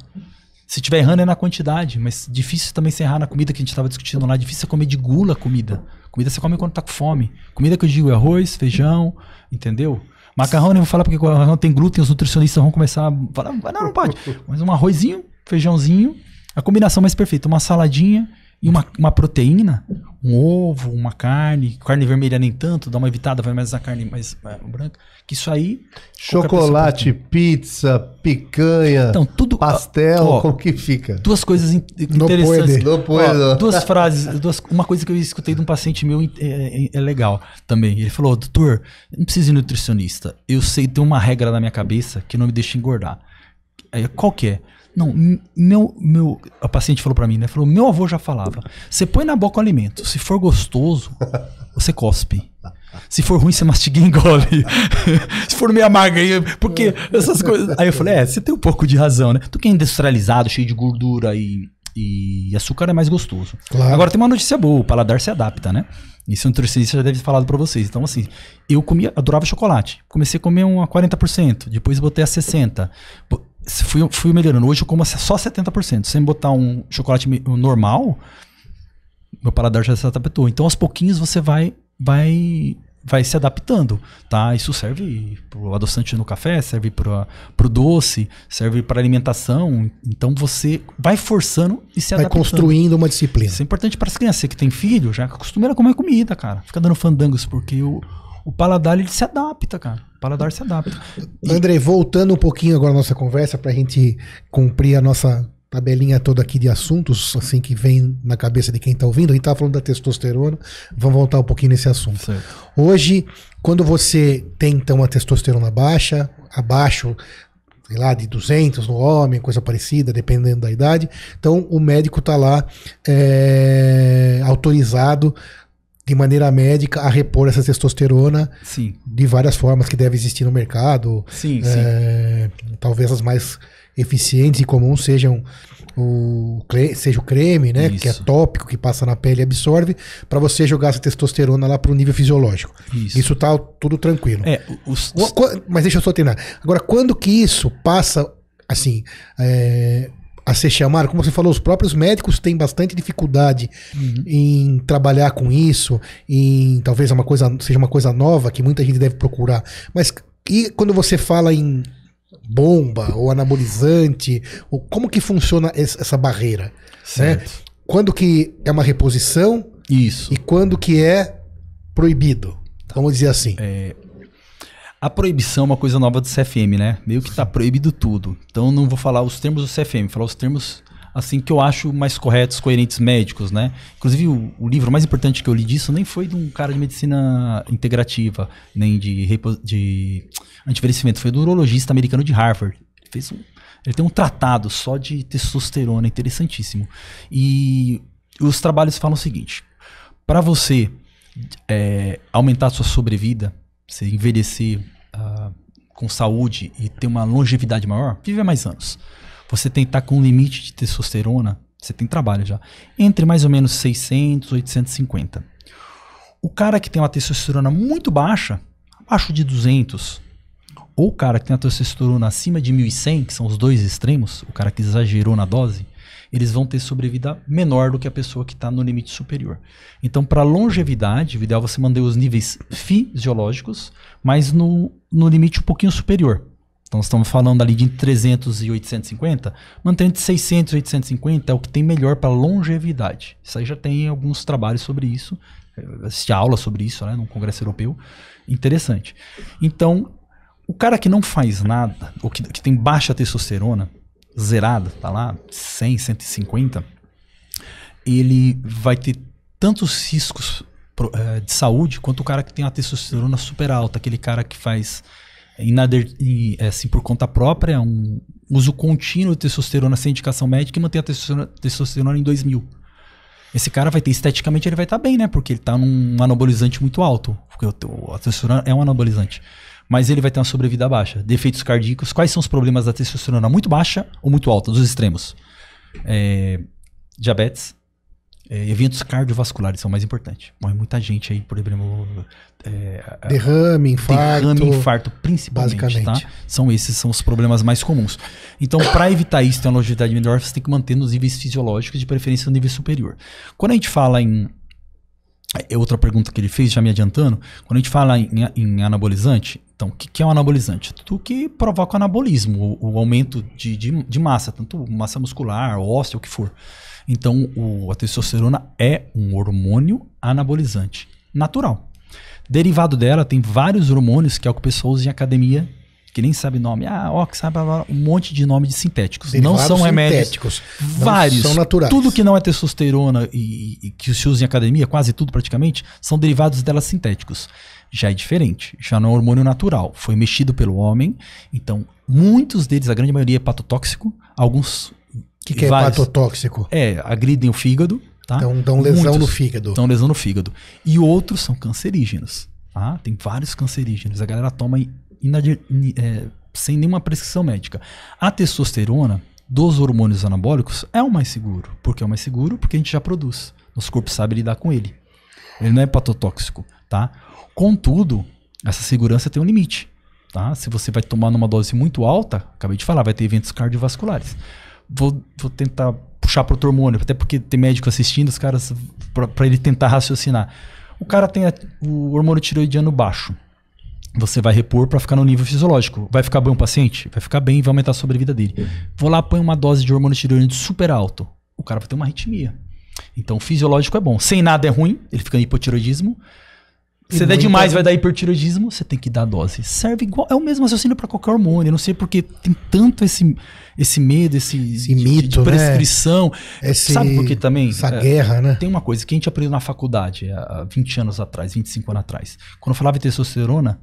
Se tiver errando é na quantidade, mas difícil também você errar na comida que a gente estava discutindo lá. Difícil você é comer de gula comida. Comida você come quando tá com fome. Comida que eu digo é arroz, feijão, entendeu? Macarrão, eu vou falar porque macarrão tem glúten, os nutricionistas vão começar a falar, não, não pode. Mas um arrozinho, feijãozinho, a combinação mais perfeita, uma saladinha e uma, uma proteína, um ovo, uma carne, carne vermelha nem tanto, dá uma evitada, vai mais na carne mais branca. Que isso aí. Chocolate, pizza, picanha, então, tudo, pastel, como que fica? Duas coisas in no interessantes. Puede. Ó, duas frases, duas, uma coisa que eu escutei de um paciente meu é, é, é legal também. Ele falou: doutor, não preciso ir nutricionista. Eu sei, ter uma regra na minha cabeça que não me deixa engordar. qual que é? Não, meu, meu, a paciente falou para mim, né? Falou, meu avô já falava. Você põe na boca o alimento. Se for gostoso, você cospe. Se for ruim, você mastiga e engole. Se for meio amarga, porque essas coisas. Aí eu falei, é, você tem um pouco de razão, né? Tu que é industrializado, cheio de gordura e, e açúcar é mais gostoso. Claro. Agora tem uma notícia boa, o paladar se adapta, né? Isso um nutricionista já deve ter falado para vocês. Então, assim, eu comia, adorava chocolate. Comecei a comer um a 40%, depois botei a 60% fui, fui melhorando. Hoje eu como só 70%. Sem botar um chocolate normal, meu paladar já se adaptou. Então, aos pouquinhos, você vai vai vai se adaptando, tá? Isso serve o adoçante no café, serve para o doce, serve para alimentação. Então você vai forçando e se vai adaptando. Vai construindo uma disciplina. Isso é importante para as crianças, você que tem filho, já acostumaram a comer comida, cara. Fica dando fandangos porque o, o paladar ele se adapta, cara. O paladar se adapta. E... André, voltando um pouquinho agora à nossa conversa, para a gente cumprir a nossa tabelinha toda aqui de assuntos, assim, que vem na cabeça de quem está ouvindo. A gente estava falando da testosterona, vamos voltar um pouquinho nesse assunto. Certo. Hoje, quando você tem, então, a testosterona baixa, abaixo, sei lá, de 200 no homem, coisa parecida, dependendo da idade, então o médico está lá é, autorizado de maneira médica a repor essa testosterona sim. de várias formas que deve existir no mercado. Sim, é, sim. Talvez as mais eficientes e comuns sejam o seja o creme, né, Isso. que é tópico, que passa na pele e absorve, para você jogar essa testosterona lá para o nível fisiológico. Isso. isso tá tudo tranquilo. É, os... Mas deixa eu só terminar. Agora, quando que isso passa assim, é, a se chamar, como você falou, os próprios médicos têm bastante dificuldade uhum. em trabalhar com isso, em talvez é uma coisa, seja uma coisa nova que muita gente deve procurar. Mas e quando você fala em bomba ou anabolizante, ou como que funciona essa barreira? Né? Certo. Né? Quando que é uma reposição? Isso. E quando que é proibido? Tá. Vamos dizer assim. É, a proibição é uma coisa nova do CFM, né? Meio que está proibido tudo. Então não vou falar os termos do CFM, vou falar os termos assim que eu acho mais corretos, coerentes médicos, né? Inclusive o, o, livro mais importante que eu li disso nem foi de um cara de medicina integrativa, nem de, de antiverecimento, foi do urologista americano de Harvard. Ele fez um, ele tem um tratado só de testosterona, interessantíssimo. E os trabalhos falam o seguinte: para você é, aumentar a sua sobrevida você envelhecer uh, com saúde e ter uma longevidade maior, vive mais anos. Você tentar com um limite de testosterona, você tem trabalho já, entre mais ou menos 600, 850. O cara que tem uma testosterona muito baixa, abaixo de 200, ou o cara que tem a testosterona acima de 1100, que são os dois extremos, o cara que exagerou na dose, eles vão ter sobrevida menor do que a pessoa que está no limite superior. Então, para longevidade, o ideal é você manter os níveis fisiológicos, mas no, no limite um pouquinho superior. Então, estamos falando ali de 300 e 850, mantendo de 600 e 850 é o que tem melhor para longevidade. Isso aí já tem alguns trabalhos sobre isso, assisti aula sobre isso, né, num congresso europeu, interessante. Então, o cara que não faz nada, ou que, que tem baixa testosterona, zerada tá lá 100, 150, ele vai ter tantos riscos eh, de saúde quanto o cara que tem a testosterona super alta, aquele cara que faz inader, eh, assim, por conta própria um uso contínuo de testosterona sem indicação médica e mantém a testosterona, testosterona em 2000. Esse cara vai ter, esteticamente ele vai estar tá bem, né? Porque ele está num anabolizante muito alto. Porque a testosterona é um anabolizante mas ele vai ter uma sobrevida baixa. Defeitos cardíacos. Quais são os problemas da testosterona? Muito baixa ou muito alta? Dos extremos. É, diabetes. É, eventos cardiovasculares são mais importantes. Morre muita gente aí por exemplo, é, derrame, infarto, derrame, infarto, principalmente. Tá? São esses são os problemas mais comuns. Então, para evitar isso, ter uma longevidade melhor, você tem que manter nos níveis fisiológicos, de preferência no nível superior. Quando a gente fala em é outra pergunta que ele fez, já me adiantando. Quando a gente fala em, em anabolizante, então, o que, que é um anabolizante? Tudo que provoca o anabolismo, o, o aumento de, de, de, massa, tanto massa muscular, óssea, o que for. Então, o, a testosterona é um hormônio anabolizante natural. Derivado dela, tem vários hormônios que é o que o pessoal usa em academia que nem sabe nome. Ah, Ox, um monte de nome de sintéticos. Derivados não são remédios. Sintéticos. Vários. São naturais. Tudo que não é testosterona e, e, que se usa em academia, quase tudo praticamente, são derivados delas sintéticos. Já é diferente. Já não é hormônio natural. Foi mexido pelo homem. Então, muitos deles, a grande maioria, é patotóxico. Alguns. O que, que é vários, patotóxico? É, agridem o fígado. Tá? Então, dão lesão muitos, no fígado. Dão lesão no fígado. E outros são cancerígenos. Ah, tem vários cancerígenos. A galera toma é, sem nenhuma prescrição médica. A testosterona dos hormônios anabólicos é o mais seguro. porque é o mais seguro? Porque a gente já produz. Nosso corpo sabe lidar com ele. Ele não é patotóxico, tá? Contudo, essa segurança tem um limite, tá? Se você vai tomar numa dose muito alta, acabei de falar, vai ter eventos cardiovasculares. Vou, vou tentar puxar para outro hormônio, até porque tem médico assistindo, os caras, para ele tentar raciocinar. O cara tem a, o hormônio tiroidiano baixo você vai repor para ficar no nível fisiológico. Vai ficar bem o paciente? Vai ficar bem e vai aumentar a sobrevida dele. Vou lá, põe uma dose de hormônio tireoide super alto. O cara vai ter uma arritmia. Então, fisiológico é bom. Sem nada é ruim, ele fica em hipotiroidismo. Se der demais, vai dar hipertiroidismo, você tem que dar a dose. Serve igual, é o mesmo raciocínio para qualquer hormônio. Eu não sei porque tem tanto esse, esse medo, esse, esse de, mito, de né? prescrição. Né? Esse, Sabe por que também? Essa é, guerra, né? Tem uma coisa que a gente aprendeu na faculdade há 20 anos atrás, 25 anos atrás. Quando eu falava em testosterona,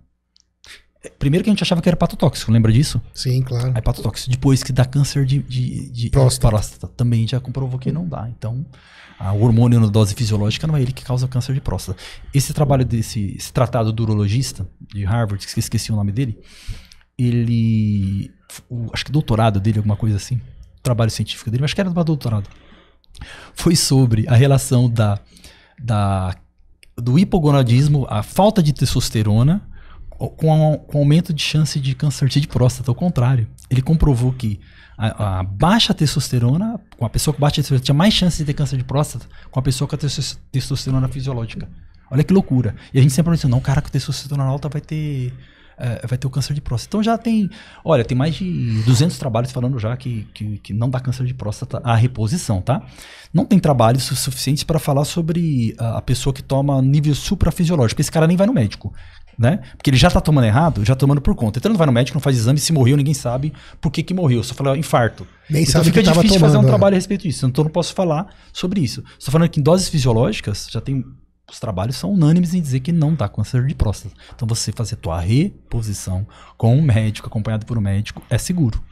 Primeiro que a gente achava que era patotóxico, lembra disso? Sim, claro. É patotóxico. Depois que dá câncer de, de, de próstata. próstata. Também já comprovou que não dá. Então, o hormônio na dose fisiológica não é ele que causa câncer de próstata. Esse trabalho desse esse tratado do urologista de Harvard, que esqueci o nome dele, ele. O, acho que doutorado dele, alguma coisa assim. Trabalho científico dele, mas acho que era para doutorado. Foi sobre a relação da, da, do hipogonadismo, a falta de testosterona com, com aumento de chance de câncer de próstata. Ao contrário, ele comprovou que a, a, baixa testosterona, com a pessoa com baixa testosterona, tinha mais chance de ter câncer de próstata com a pessoa com a testosterona fisiológica. Olha que loucura. E a gente sempre pensa, assim, não, cara com testosterona alta vai ter é, vai ter o câncer de próstata. Então já tem, olha, tem mais de 200 trabalhos falando já que, que, que não dá câncer de próstata a reposição, tá? Não tem trabalhos suficientes para falar sobre a, a pessoa que toma nível suprafisiológico. Esse cara nem vai no médico. Né? Porque ele já está tomando errado, já tomando por conta. Então ele não vai no médico, não faz exame, se morreu, ninguém sabe por que, que morreu. Só fala é infarto. Nem então sabe fica difícil tomando, fazer um né? trabalho a respeito disso. Então eu não posso falar sobre isso. Estou falando que em doses fisiológicas já tem os trabalhos são unânimes em dizer que não dá tá câncer de próstata. Então você fazer tua reposição com um médico, acompanhado por um médico, é seguro.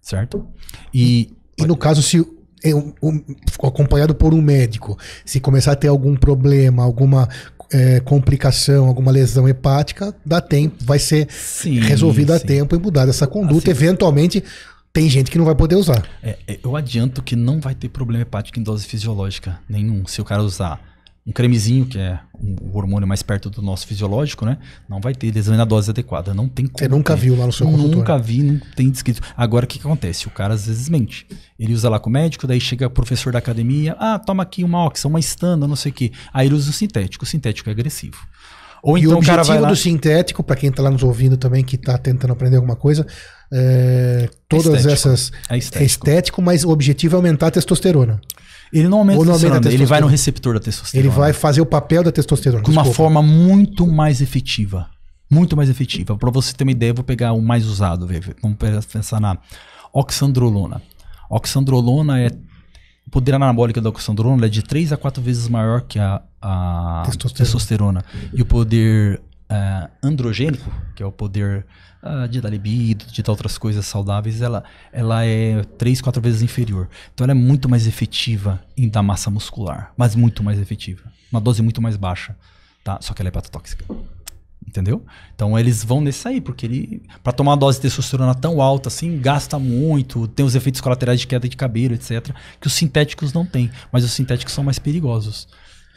Certo? E, e no caso, se eu, um, acompanhado por um médico, se começar a ter algum problema, alguma é, complicação, alguma lesão hepática, dá tempo, vai ser sim, resolvido sim. a tempo e mudar essa conduta. Assim, Eventualmente, tem gente que não vai poder usar. É, é, eu adianto que não vai ter problema hepático em dose fisiológica nenhum, se o cara usar um cremezinho, que é o hormônio mais perto do nosso fisiológico, né? Não vai ter lesão na dose adequada. Não tem como. Você nunca ter. viu lá no seu consultório? Nunca vi, não tem descrito. Agora, o que, que acontece? O cara às vezes mente. Ele usa lá com o médico, daí chega o professor da academia, ah, toma aqui uma oxa, uma estanda, não sei o quê. Aí ele usa o sintético. O sintético é agressivo. Ou e então o objetivo cara vai do sintético, para quem está lá nos ouvindo também, que está tentando aprender alguma coisa, é, todas estético. essas. É estético. é estético, mas o objetivo é aumentar a testosterona. Ele não aumenta, não aumenta a ele vai no receptor da testosterona. Ele vai fazer o papel da testosterona. Com uma forma muito mais efetiva. Muito mais efetiva. Para você ter uma ideia, eu vou pegar o mais usado. Vamos pensar na oxandrolona. Oxandrolona é. O poder anabólico da oxandrolona é de 3 a 4 vezes maior que a, a testosterona. testosterona. E o poder uh, androgênico, que é o poder uh, de dar libido, de dar outras coisas saudáveis, ela, ela é três, quatro vezes inferior. Então ela é muito mais efetiva em dar massa muscular, mas muito mais efetiva. Uma dose muito mais baixa, tá? Só que ela é hepatotóxica. Entendeu? Então eles vão nesse aí, porque ele. para tomar uma dose de testosterona tão alta assim, gasta muito, tem os efeitos colaterais de queda de cabelo, etc., que os sintéticos não têm. Mas os sintéticos são mais perigosos.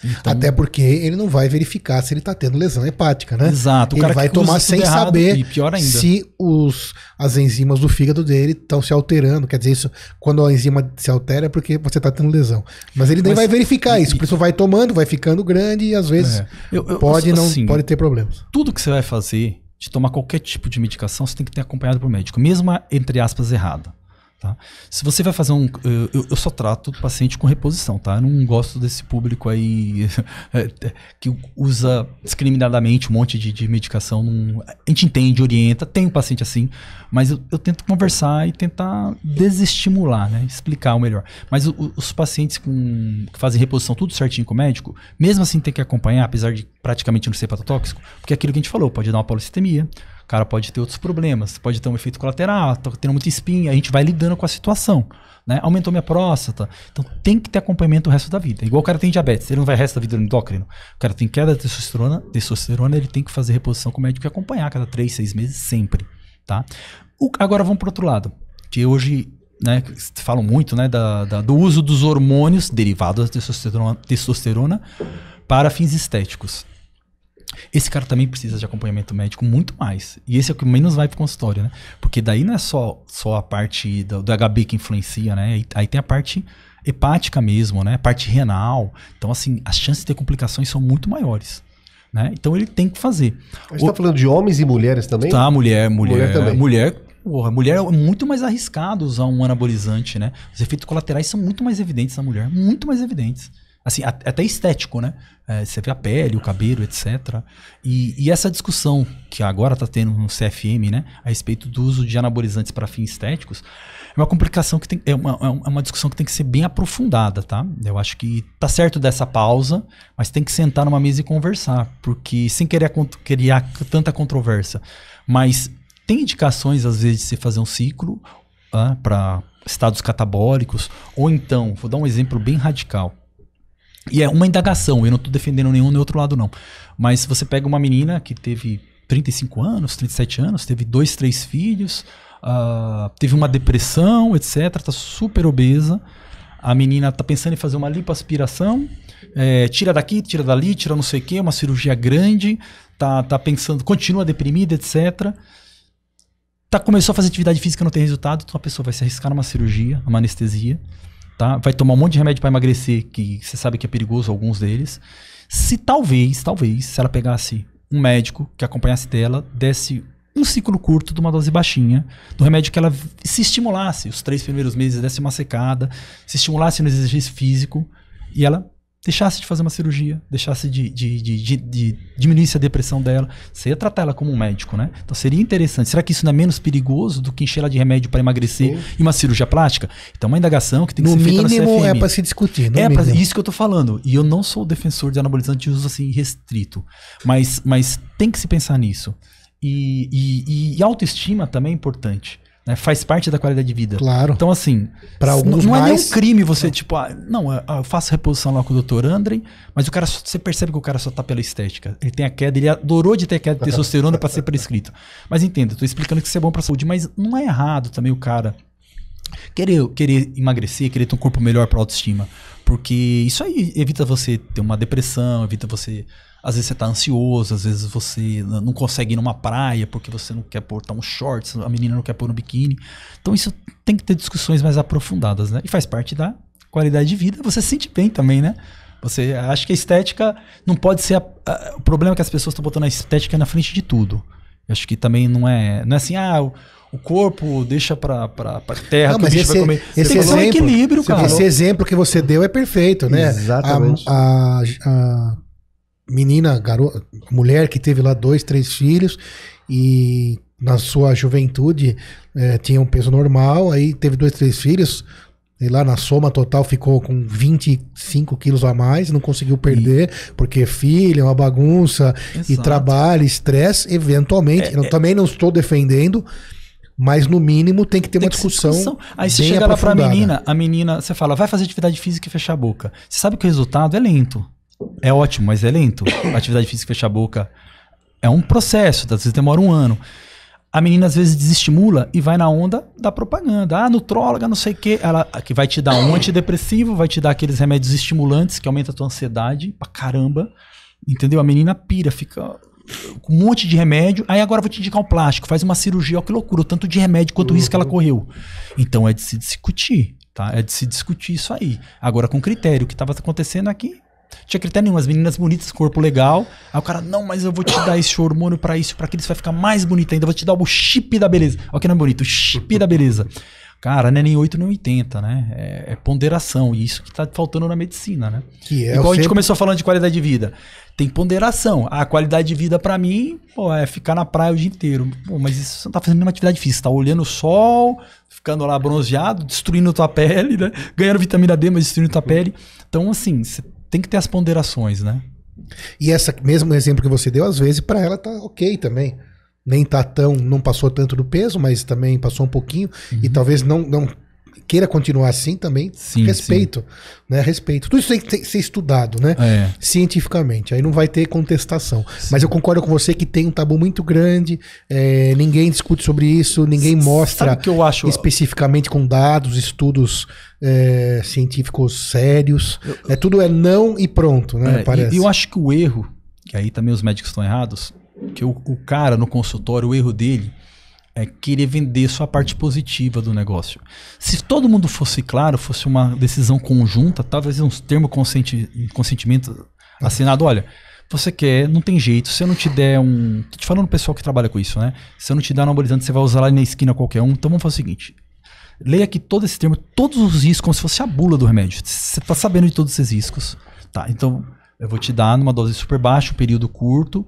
Então... Até porque ele não vai verificar se ele está tendo lesão hepática, né? Exato. O ele vai tomar sem errado, saber se os, as enzimas do fígado dele estão se alterando. Quer dizer, isso quando a enzima se altera é porque você está tendo lesão. Mas ele nem vai verificar e, isso. Por isso vai tomando, vai ficando grande e às vezes é. eu, eu, pode, eu, assim, não, pode ter problemas. Tudo que você vai fazer de tomar qualquer tipo de medicação, você tem que ter acompanhado por médico, mesmo entre aspas errada. Tá? Se você vai fazer um. Eu, eu, só trato paciente com reposição, tá? Eu não gosto desse público aí é, é, que usa discriminadamente um monte de, de medicação. a gente entende, orienta, tem um paciente assim, mas eu, eu tento conversar e tentar desestimular, né? Explicar o melhor. Mas o, os pacientes com, que fazem reposição tudo certinho com o médico, mesmo assim tem que acompanhar, apesar de praticamente não ser patotóxico, porque é aquilo que a gente falou, pode dar uma policitemia o cara pode ter outros problemas, pode ter um efeito colateral, tá tendo muita espinha, a gente vai lidando com a situação. Né? Aumentou minha próstata. Então tem que ter acompanhamento o resto da vida. Igual o cara tem diabetes, ele não vai o resto da vida no endócrino. O cara tem queda de testosterona, testosterona, ele tem que fazer reposição com o médico e acompanhar cada 3, 6 meses sempre. Tá? O, agora vamos para outro lado, que hoje né, falam muito né, da, da, do uso dos hormônios derivados da testosterona, testosterona para fins estéticos. Esse cara também precisa de acompanhamento médico muito mais. E esse é o que menos vai pro consultório, né? Porque daí não é só, só a parte do, do HB que influencia, né? Aí, aí tem a parte hepática mesmo, né? Parte renal. Então, assim, as chances de ter complicações são muito maiores. Né? Então ele tem que fazer. A gente está falando de homens e mulheres também? Tá, mulher, mulher. Mulher também. Mulher, porra, mulher é muito mais arriscado usar um anabolizante, né? Os efeitos colaterais são muito mais evidentes na mulher, muito mais evidentes assim, é até estético, né? É, você vê a pele, o cabelo, etc. E, e essa discussão que agora está tendo no CFM, né, a respeito do uso de anabolizantes para fins estéticos, é uma complicação que tem, é uma, é, é uma discussão que tem que ser bem aprofundada, tá? Eu acho que tá certo dessa pausa, mas tem que sentar numa mesa e conversar, porque sem querer criar tanta controvérsia, mas tem indicações às vezes de se fazer um ciclo ah, para estados catabólicos, ou então, vou dar um exemplo bem radical e é uma indagação, eu não estou defendendo nenhum nem outro lado, não. Mas se você pega uma menina que teve 35 anos, 37 anos, teve dois, três filhos, uh, teve uma depressão, etc., está super obesa. A menina está pensando em fazer uma lipoaspiração, é, tira daqui, tira dali, tira não sei o quê, uma cirurgia grande, tá, tá pensando, continua deprimida, etc. Tá, começou a fazer atividade física, não tem resultado, então a pessoa vai se arriscar numa cirurgia, uma anestesia tá? Vai tomar um monte de remédio para emagrecer, que você sabe que é perigoso alguns deles. Se talvez, talvez, se ela pegasse um médico que acompanhasse dela, desse um ciclo curto de uma dose baixinha, do remédio que ela se estimulasse, os três primeiros meses desse uma secada, se estimulasse no exercício físico, e ela deixasse de fazer uma cirurgia, deixasse de, de, de, de diminuísse a depressão dela, você ia tratar ela como um médico, né? Então seria interessante. Será que isso não é menos perigoso do que encher ela de remédio para emagrecer Sim. e uma cirurgia plástica? Então uma indagação que tem que no ser feita na CFM. No mínimo é para se discutir. é pra, isso que eu tô falando. E eu não sou defensor de anabolizante de uso assim restrito, mas, mas tem que se pensar nisso. E, e, e autoestima também é importante. Né? Faz parte da qualidade de vida. Claro. Então, assim, para alguns não, é não mais... é um crime você, não. tipo, ah, não, eu faço reposição lá com o doutor André, mas o cara, só, você percebe que o cara só tá pela estética. Ele tem a queda, ele adorou de ter a queda de testosterona para ser prescrito. Mas entenda, tô explicando que isso é bom pra saúde, mas não é errado também o cara querer, querer emagrecer, querer ter um corpo melhor pra autoestima. Porque isso aí evita você ter uma depressão, evita você às vezes você tá ansioso, às vezes você não consegue ir numa praia porque você não quer pôr um shorts, a menina não quer pôr um biquíni. Então isso tem que ter discussões mais aprofundadas, né? E faz parte da qualidade de vida, você se sente bem também, né? Você acha que a estética não pode ser. A, a, o problema é que as pessoas estão botando a estética na frente de tudo. Eu acho que também não é, não é assim, ah, o, o corpo deixa para para pra terra, não, mas esse, Esse Tem que exemplo, ser um equilíbrio, cara. Esse exemplo que você deu é perfeito, né? Exatamente. A, a, menina, garota, mulher que teve lá dois, três filhos e na sua juventude é, tinha um peso normal, aí teve dois, três filhos, e lá na soma total ficou com 25 quilos a mais, não conseguiu perder, e... porque é filho, é uma bagunça, Exato. e trabalho, estresse, eventualmente. É, eu é... também não estou defendendo, mas no mínimo tem que ter tem uma discussão. Aí você chega lá pra menina, a menina, você fala, vai fazer atividade física e fechar a boca. Você sabe que o resultado é lento é ótimo, mas é lento. Atividade física fechar a boca é um processo, tá? às vezes demora um ano. A menina às vezes desestimula e vai na onda da propaganda. Ah, nutróloga, não sei o quê. Ela que vai te dar um antidepressivo, vai te dar aqueles remédios estimulantes que aumenta a tua ansiedade pra caramba. Entendeu? A menina pira, fica com um monte de remédio. Aí agora vou te indicar um plástico, faz uma cirurgia, ó, que loucura, o tanto de remédio quanto uhum. risco que ela correu. Então é de se discutir, tá? É de se discutir isso aí. Agora com critério, o que estava acontecendo aqui tinha critério nenhum. As meninas bonitas, corpo legal. Aí o cara, não, mas eu vou te dar esse hormônio para isso, para que isso vai ficar mais bonito ainda. Eu vou te dar o chip da beleza. Olha que é bonito, o chip da beleza. Cara, não é nem 8 nem 80, né? É, é ponderação. E isso que tá faltando na medicina, né? Que é Igual a gente sempre... começou falando de qualidade de vida. Tem ponderação. A ah, qualidade de vida para mim, pô, é ficar na praia o dia inteiro. Pô, mas isso você não tá fazendo nenhuma atividade física. Tá olhando o sol, ficando lá bronzeado, destruindo tua pele, né? Ganhando vitamina D, mas destruindo tua pele. Então, assim, você tem que ter as ponderações, né? E essa mesmo exemplo que você deu, às vezes para ela tá ok também. Nem tá tão, não passou tanto do peso, mas também passou um pouquinho. Uhum. E talvez não, não queira continuar assim também, sim, respeito, sim. né? Respeito. Tudo isso tem que ser estudado, né? É. Cientificamente. Aí não vai ter contestação. Sim. Mas eu concordo com você que tem um tabu muito grande. É, ninguém discute sobre isso. Ninguém mostra que eu acho especificamente com dados, estudos é, científicos sérios. Eu, É tudo é não e pronto, né? É, Parece. E eu acho que o erro, que aí também os médicos estão errados, que o, o cara no consultório, o erro dele é querer vender só a parte positiva do negócio. Se todo mundo fosse claro, fosse uma decisão conjunta, talvez uns termos consenti, consentimento assinado, olha, você quer, não tem jeito, se eu não te der um. Tô te falando o pessoal que trabalha com isso, né? Se eu não te der um anabolizante, você vai usar lá na esquina qualquer um. Então vamos fazer o seguinte: leia aqui todo esse termo, todos os riscos, como se fosse a bula do remédio. Você tá sabendo de todos esses riscos. Tá, então eu vou te dar numa dose super baixa, um período curto,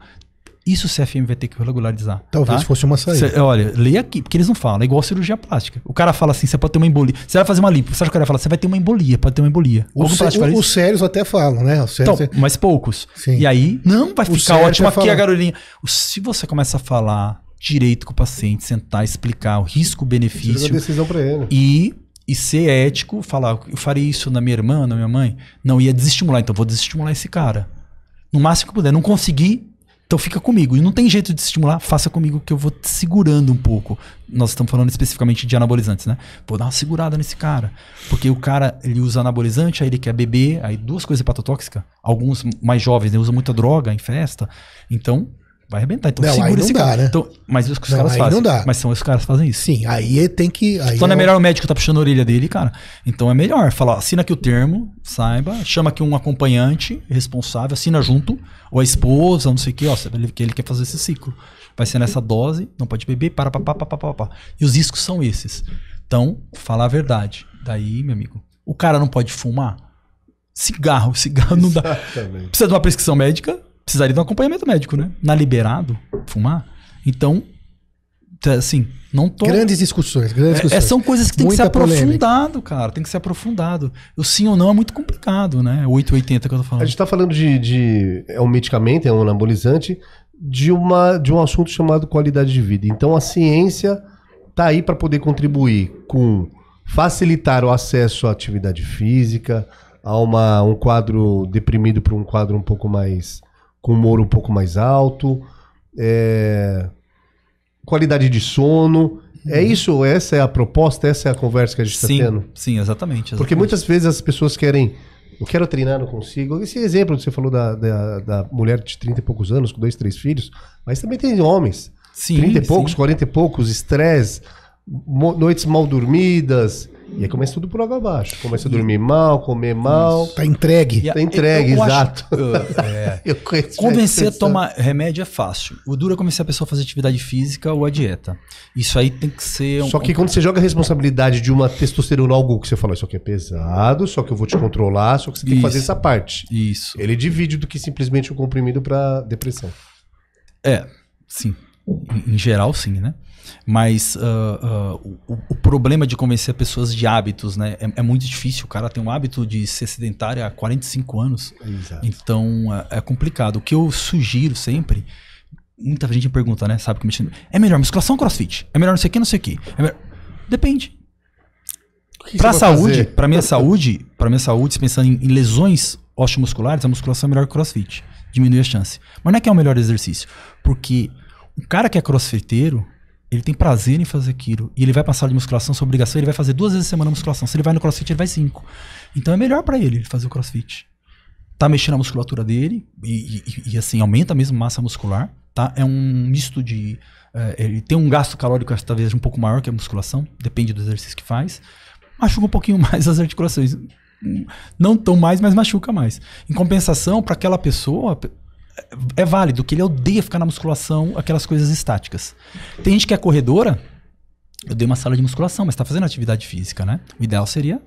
isso o CFM vai ter que regularizar. Tá? Talvez tá? fosse uma saída. Cê, olha, leia aqui, porque eles não falam. É igual cirurgia plástica. O cara fala assim, você pode ter uma embolia. Você vai fazer uma lipo. Você acha que o cara fala, você vai ter uma embolia, pode ter uma embolia. os sérios até falam, né? Os então, é... mas poucos. Sim. E aí, não, vai ficar ótimo aqui falar. a garolinha. Se você começa a falar direito com o paciente, sentar, explicar o risco-benefício. decisão pra ele. E e ser ético, falar, eu farei isso na minha irmã, na minha mãe, não ia desestimular, então vou desestimular esse cara. No máximo que puder. Não consegui, então fica comigo. E não tem jeito de estimular, faça comigo que eu vou te segurando um pouco. Nós estamos falando especificamente de anabolizantes, né? Vou dar uma segurada nesse cara. Porque o cara, ele usa anabolizante, aí ele quer beber, aí duas coisas hepatotóxicas. Alguns mais jovens, né? Usam muita droga em festa. Então, vai arrebentar. Então não, segura esse dá, cara. Né? Então, mas os, os não, caras fazem. Não dá. Mas são os caras que fazem isso. Sim, aí tem que. Aí então é, é melhor o médico tá puxando a orelha dele, cara. Então é melhor falar, assina aqui o termo, saiba, chama aqui um acompanhante responsável, assina junto, ou a esposa, não sei o que, ó, que ele quer fazer esse ciclo. Vai ser nessa dose, não pode beber, para, pá, pá, pá, pá, pá, pá. E os riscos são esses. Então, fala a verdade. Daí, meu amigo, o cara não pode fumar? Cigarro, cigarro não dá. Precisa de uma prescrição médica, precisaria de um acompanhamento médico, né? Na liberado, fumar. Então, assim, não tô. Grandes discussões, grandes é, discussões. É, são coisas que tem Muita que ser aprofundado, polêmica. cara. Tem que ser aprofundado. O sim ou não é muito complicado, né? 880 que eu tô falando. A gente tá falando de. de é um medicamento, é um anabolizante, de, uma, de um assunto chamado qualidade de vida. Então a ciência tá aí para poder contribuir com facilitar o acesso à atividade física, a uma, um quadro deprimido para um quadro um pouco mais com humor um pouco mais alto, é... qualidade de sono. É uhum. isso? Essa é a proposta? Essa é a conversa que a gente está tendo? Sim, exatamente, exatamente, Porque muitas vezes as pessoas querem. Eu quero treinar, não consigo. Esse exemplo que você falou da, da, da mulher de 30 e poucos anos, com dois, três filhos, mas também tem homens. Sim. 30 e poucos, sim. 40 e poucos, estresse, noites mal dormidas, e aí começa tudo por água abaixo. Começa a dormir mal, comer mal. Tá entregue. Tá entregue, eu, eu exato. Acho, é. eu Convencer a tomar remédio é fácil. O duro é convencer a pessoa a fazer atividade física ou a dieta. Isso aí tem que ser. Um, só que um... quando você joga a responsabilidade de uma testosterona algo que você falou, isso aqui é pesado, só que eu vou te controlar, só que você tem isso, que fazer essa parte. Isso. Ele divide do que simplesmente o um comprimido para depressão. É, sim. Em geral, sim, né? Mas uh, uh, o, o, problema de convencer pessoas de hábitos, né? É, é, muito difícil. O cara tem um hábito de ser sedentário há 45 anos. Exato. Então é, é complicado. O que eu sugiro sempre. Muita gente pergunta, né? Sabe que mexendo. É melhor musculação ou crossfit? É melhor não sei o que, não sei o que. É melhor... Depende. Para pra saúde, para pra minha saúde, pra minha saúde, pensando em, em lesões osteomusculares, a musculação é melhor que crossfit. Diminui a chance. Mas não é que é o melhor exercício. Porque o cara que é crossfiteiro, ele tem prazer em fazer aquilo. E ele vai passar de musculação sua obrigação, é ele vai fazer duas vezes a semana musculação. Se ele vai no crossfit, ele vai cinco. Então é melhor para ele fazer o crossfit. Tá mexendo a musculatura dele e, e, e assim, aumenta mesmo massa muscular. Tá? É um misto de. É, ele tem um gasto calórico talvez um pouco maior que a musculação, depende do exercício que faz. Machuca um pouquinho mais as articulações. Não tão mais, mas machuca mais. Em compensação, para aquela pessoa, é válido, que ele odeia ficar na musculação, aquelas coisas estáticas. Tem gente que é corredora, eu dei uma sala de musculação, mas está fazendo atividade física, né? O ideal seria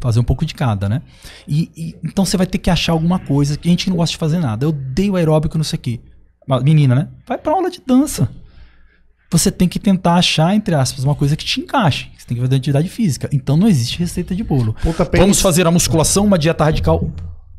fazer um pouco de cada, né? E, e, então você vai ter que achar alguma coisa que a gente não gosta de fazer nada. Eu odeio aeróbico não sei o quê. Menina, né? Vai para aula de dança. Você tem que tentar achar, entre aspas, uma coisa que te encaixe. Você tem que fazer atividade física. Então não existe receita de bolo. Vamos fazer a musculação, uma dieta radical.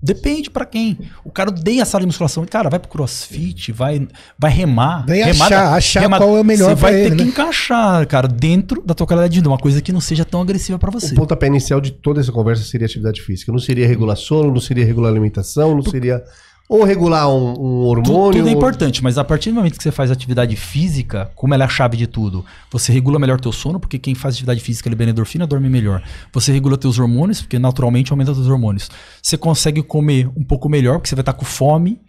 Depende para quem. O cara odeia a sala de musculação. E, cara, vai pro crossfit, vai, vai remar. Vai remar, achar, achar remar, qual é o melhor Você vai ele, ter né? que encaixar, cara, dentro da tua qualidade de vida. Uma coisa que não seja tão agressiva para você. O pontapé inicial de toda essa conversa seria atividade física. Não seria regular sono, não seria regular alimentação, não Por... seria ou regular um, um hormônio. Tudo, tudo é importante, mas a partir do momento que você faz atividade física, como ela é a chave de tudo, você regula melhor teu sono, porque quem faz atividade física libera endorfina, dorme melhor. Você regula teus hormônios, porque naturalmente aumenta teus hormônios. Você consegue comer um pouco melhor, porque você vai estar com fome,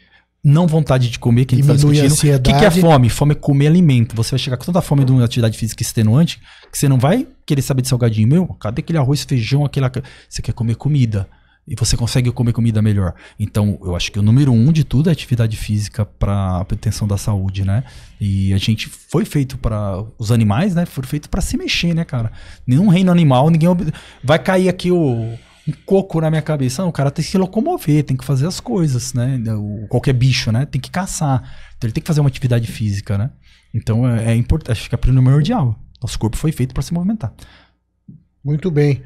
não vontade de comer, que tá a gente está discutindo. O que, que é fome? Fome é comer alimento. Você vai chegar com tanta fome de uma atividade física extenuante que você não vai querer saber de salgadinho. Meu, cadê aquele arroz, feijão, aquela. Você quer comer comida e você consegue comer comida melhor. Então, eu acho que o número um de tudo é atividade física para proteção da saúde, né? E a gente foi feito para os animais, né? Foi feito para se mexer, né, cara? Nenhum reino animal, ninguém vai cair aqui o um coco na minha cabeça. Não, o cara tem que se locomover, tem que fazer as coisas, né? O, qualquer bicho, né? Tem que caçar. Então ele tem que fazer uma atividade física, né? Então é, é importante, acho que é primordial. Nosso corpo foi feito para se movimentar. Muito bem.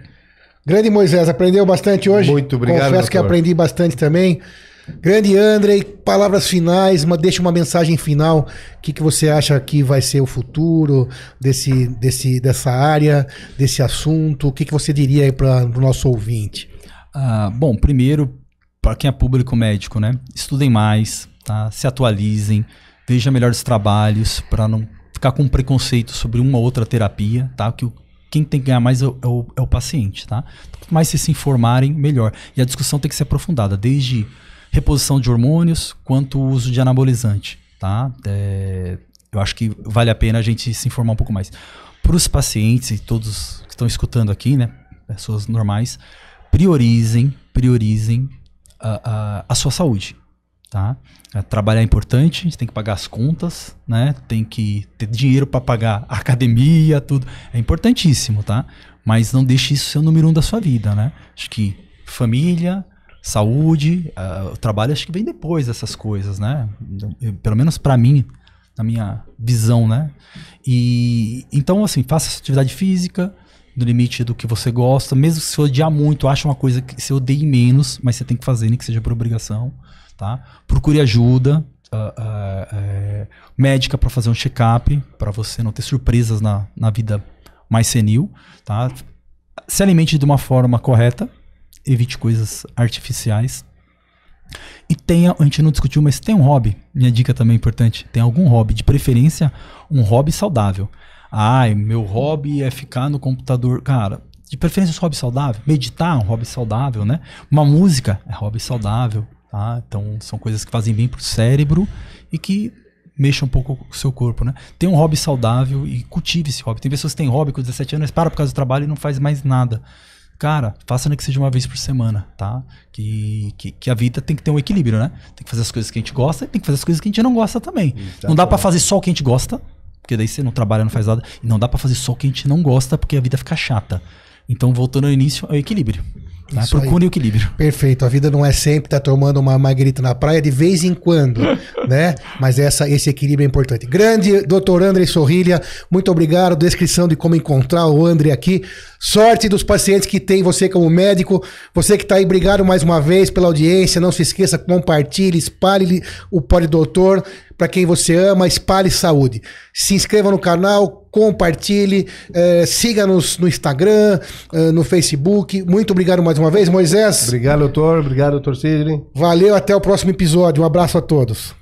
Grande Moisés, aprendeu bastante hoje? Muito obrigado. Confesso doutor. que aprendi bastante também. Grande Andrei, palavras finais, uma, deixa uma mensagem final. O que, que você acha que vai ser o futuro desse, desse, dessa área, desse assunto? O que, que você diria aí para o nosso ouvinte? Ah, bom, primeiro, para quem é público médico, né? Estudem mais, tá? se atualizem, vejam melhores trabalhos para não ficar com preconceito sobre uma ou outra terapia, tá? Que o quem tem que ganhar mais é o, é o, é o paciente, tá? Quanto mais vocês se informarem, melhor. E a discussão tem que ser aprofundada, desde reposição de hormônios quanto o uso de anabolizante, tá? É, eu acho que vale a pena a gente se informar um pouco mais. Para os pacientes e todos que estão escutando aqui, né? Pessoas normais, priorizem, priorizem a, a, a sua saúde tá? É, trabalhar é importante, a gente tem que pagar as contas, né? Tem que ter dinheiro para pagar a academia, tudo. É importantíssimo, tá? Mas não deixe isso ser o número um da sua vida, né? Acho que família, saúde, uh, o trabalho acho que vem depois dessas coisas, né? pelo menos para mim, na minha visão, né? E então assim, faça atividade física, no limite do que você gosta, mesmo se odiar muito, acha uma coisa que você odeie menos, mas você tem que fazer, nem que seja por obrigação tá? Procure ajuda uh, uh, uh, médica para fazer um check-up, para você não ter surpresas na, na vida mais senil, tá? Se alimente de uma forma correta, evite coisas artificiais. E tenha, a gente não discutiu, mas tem um hobby. Minha dica também é importante. Tem algum hobby, de preferência um hobby saudável. Ai, meu hobby é ficar no computador. Cara, de preferência um hobby saudável. Meditar é um hobby saudável, né? Uma música é hobby saudável. Tá? Então são coisas que fazem bem para o cérebro e que mexam um pouco com o seu corpo, né? Tem um hobby saudável e cultive esse hobby. Tem pessoas que têm hobby com 17 anos, para por causa do trabalho e não faz mais nada. Cara, faça que seja uma vez por semana, tá? Que, que, que, a vida tem que ter um equilíbrio, né? Tem que fazer as coisas que a gente gosta e tem que fazer as coisas que a gente não gosta também. não dá para fazer só o que a gente gosta, porque daí você não trabalha, não faz nada. E não dá para fazer só o que a gente não gosta, porque a vida fica chata. Então, voltando ao início, é o equilíbrio. Né? Procure o equilíbrio. Perfeito. A vida não é sempre estar tá tomando uma margarita na praia, de vez em quando, né? Mas essa, esse equilíbrio é importante. Grande doutor André Sorrilha, muito obrigado. Descrição de como encontrar o André aqui. Sorte dos pacientes que tem você como médico. Você que está aí, obrigado mais uma vez pela audiência. Não se esqueça, compartilhe, espalhe o Pode Doutor para quem você ama, espalhe saúde. Se inscreva no canal, compartilhe, é, siga-nos no Instagram, é, no Facebook. Muito obrigado mais uma vez, Moisés. Obrigado, doutor. Obrigado, doutor Sidney. Valeu, até o próximo episódio. Um abraço a todos.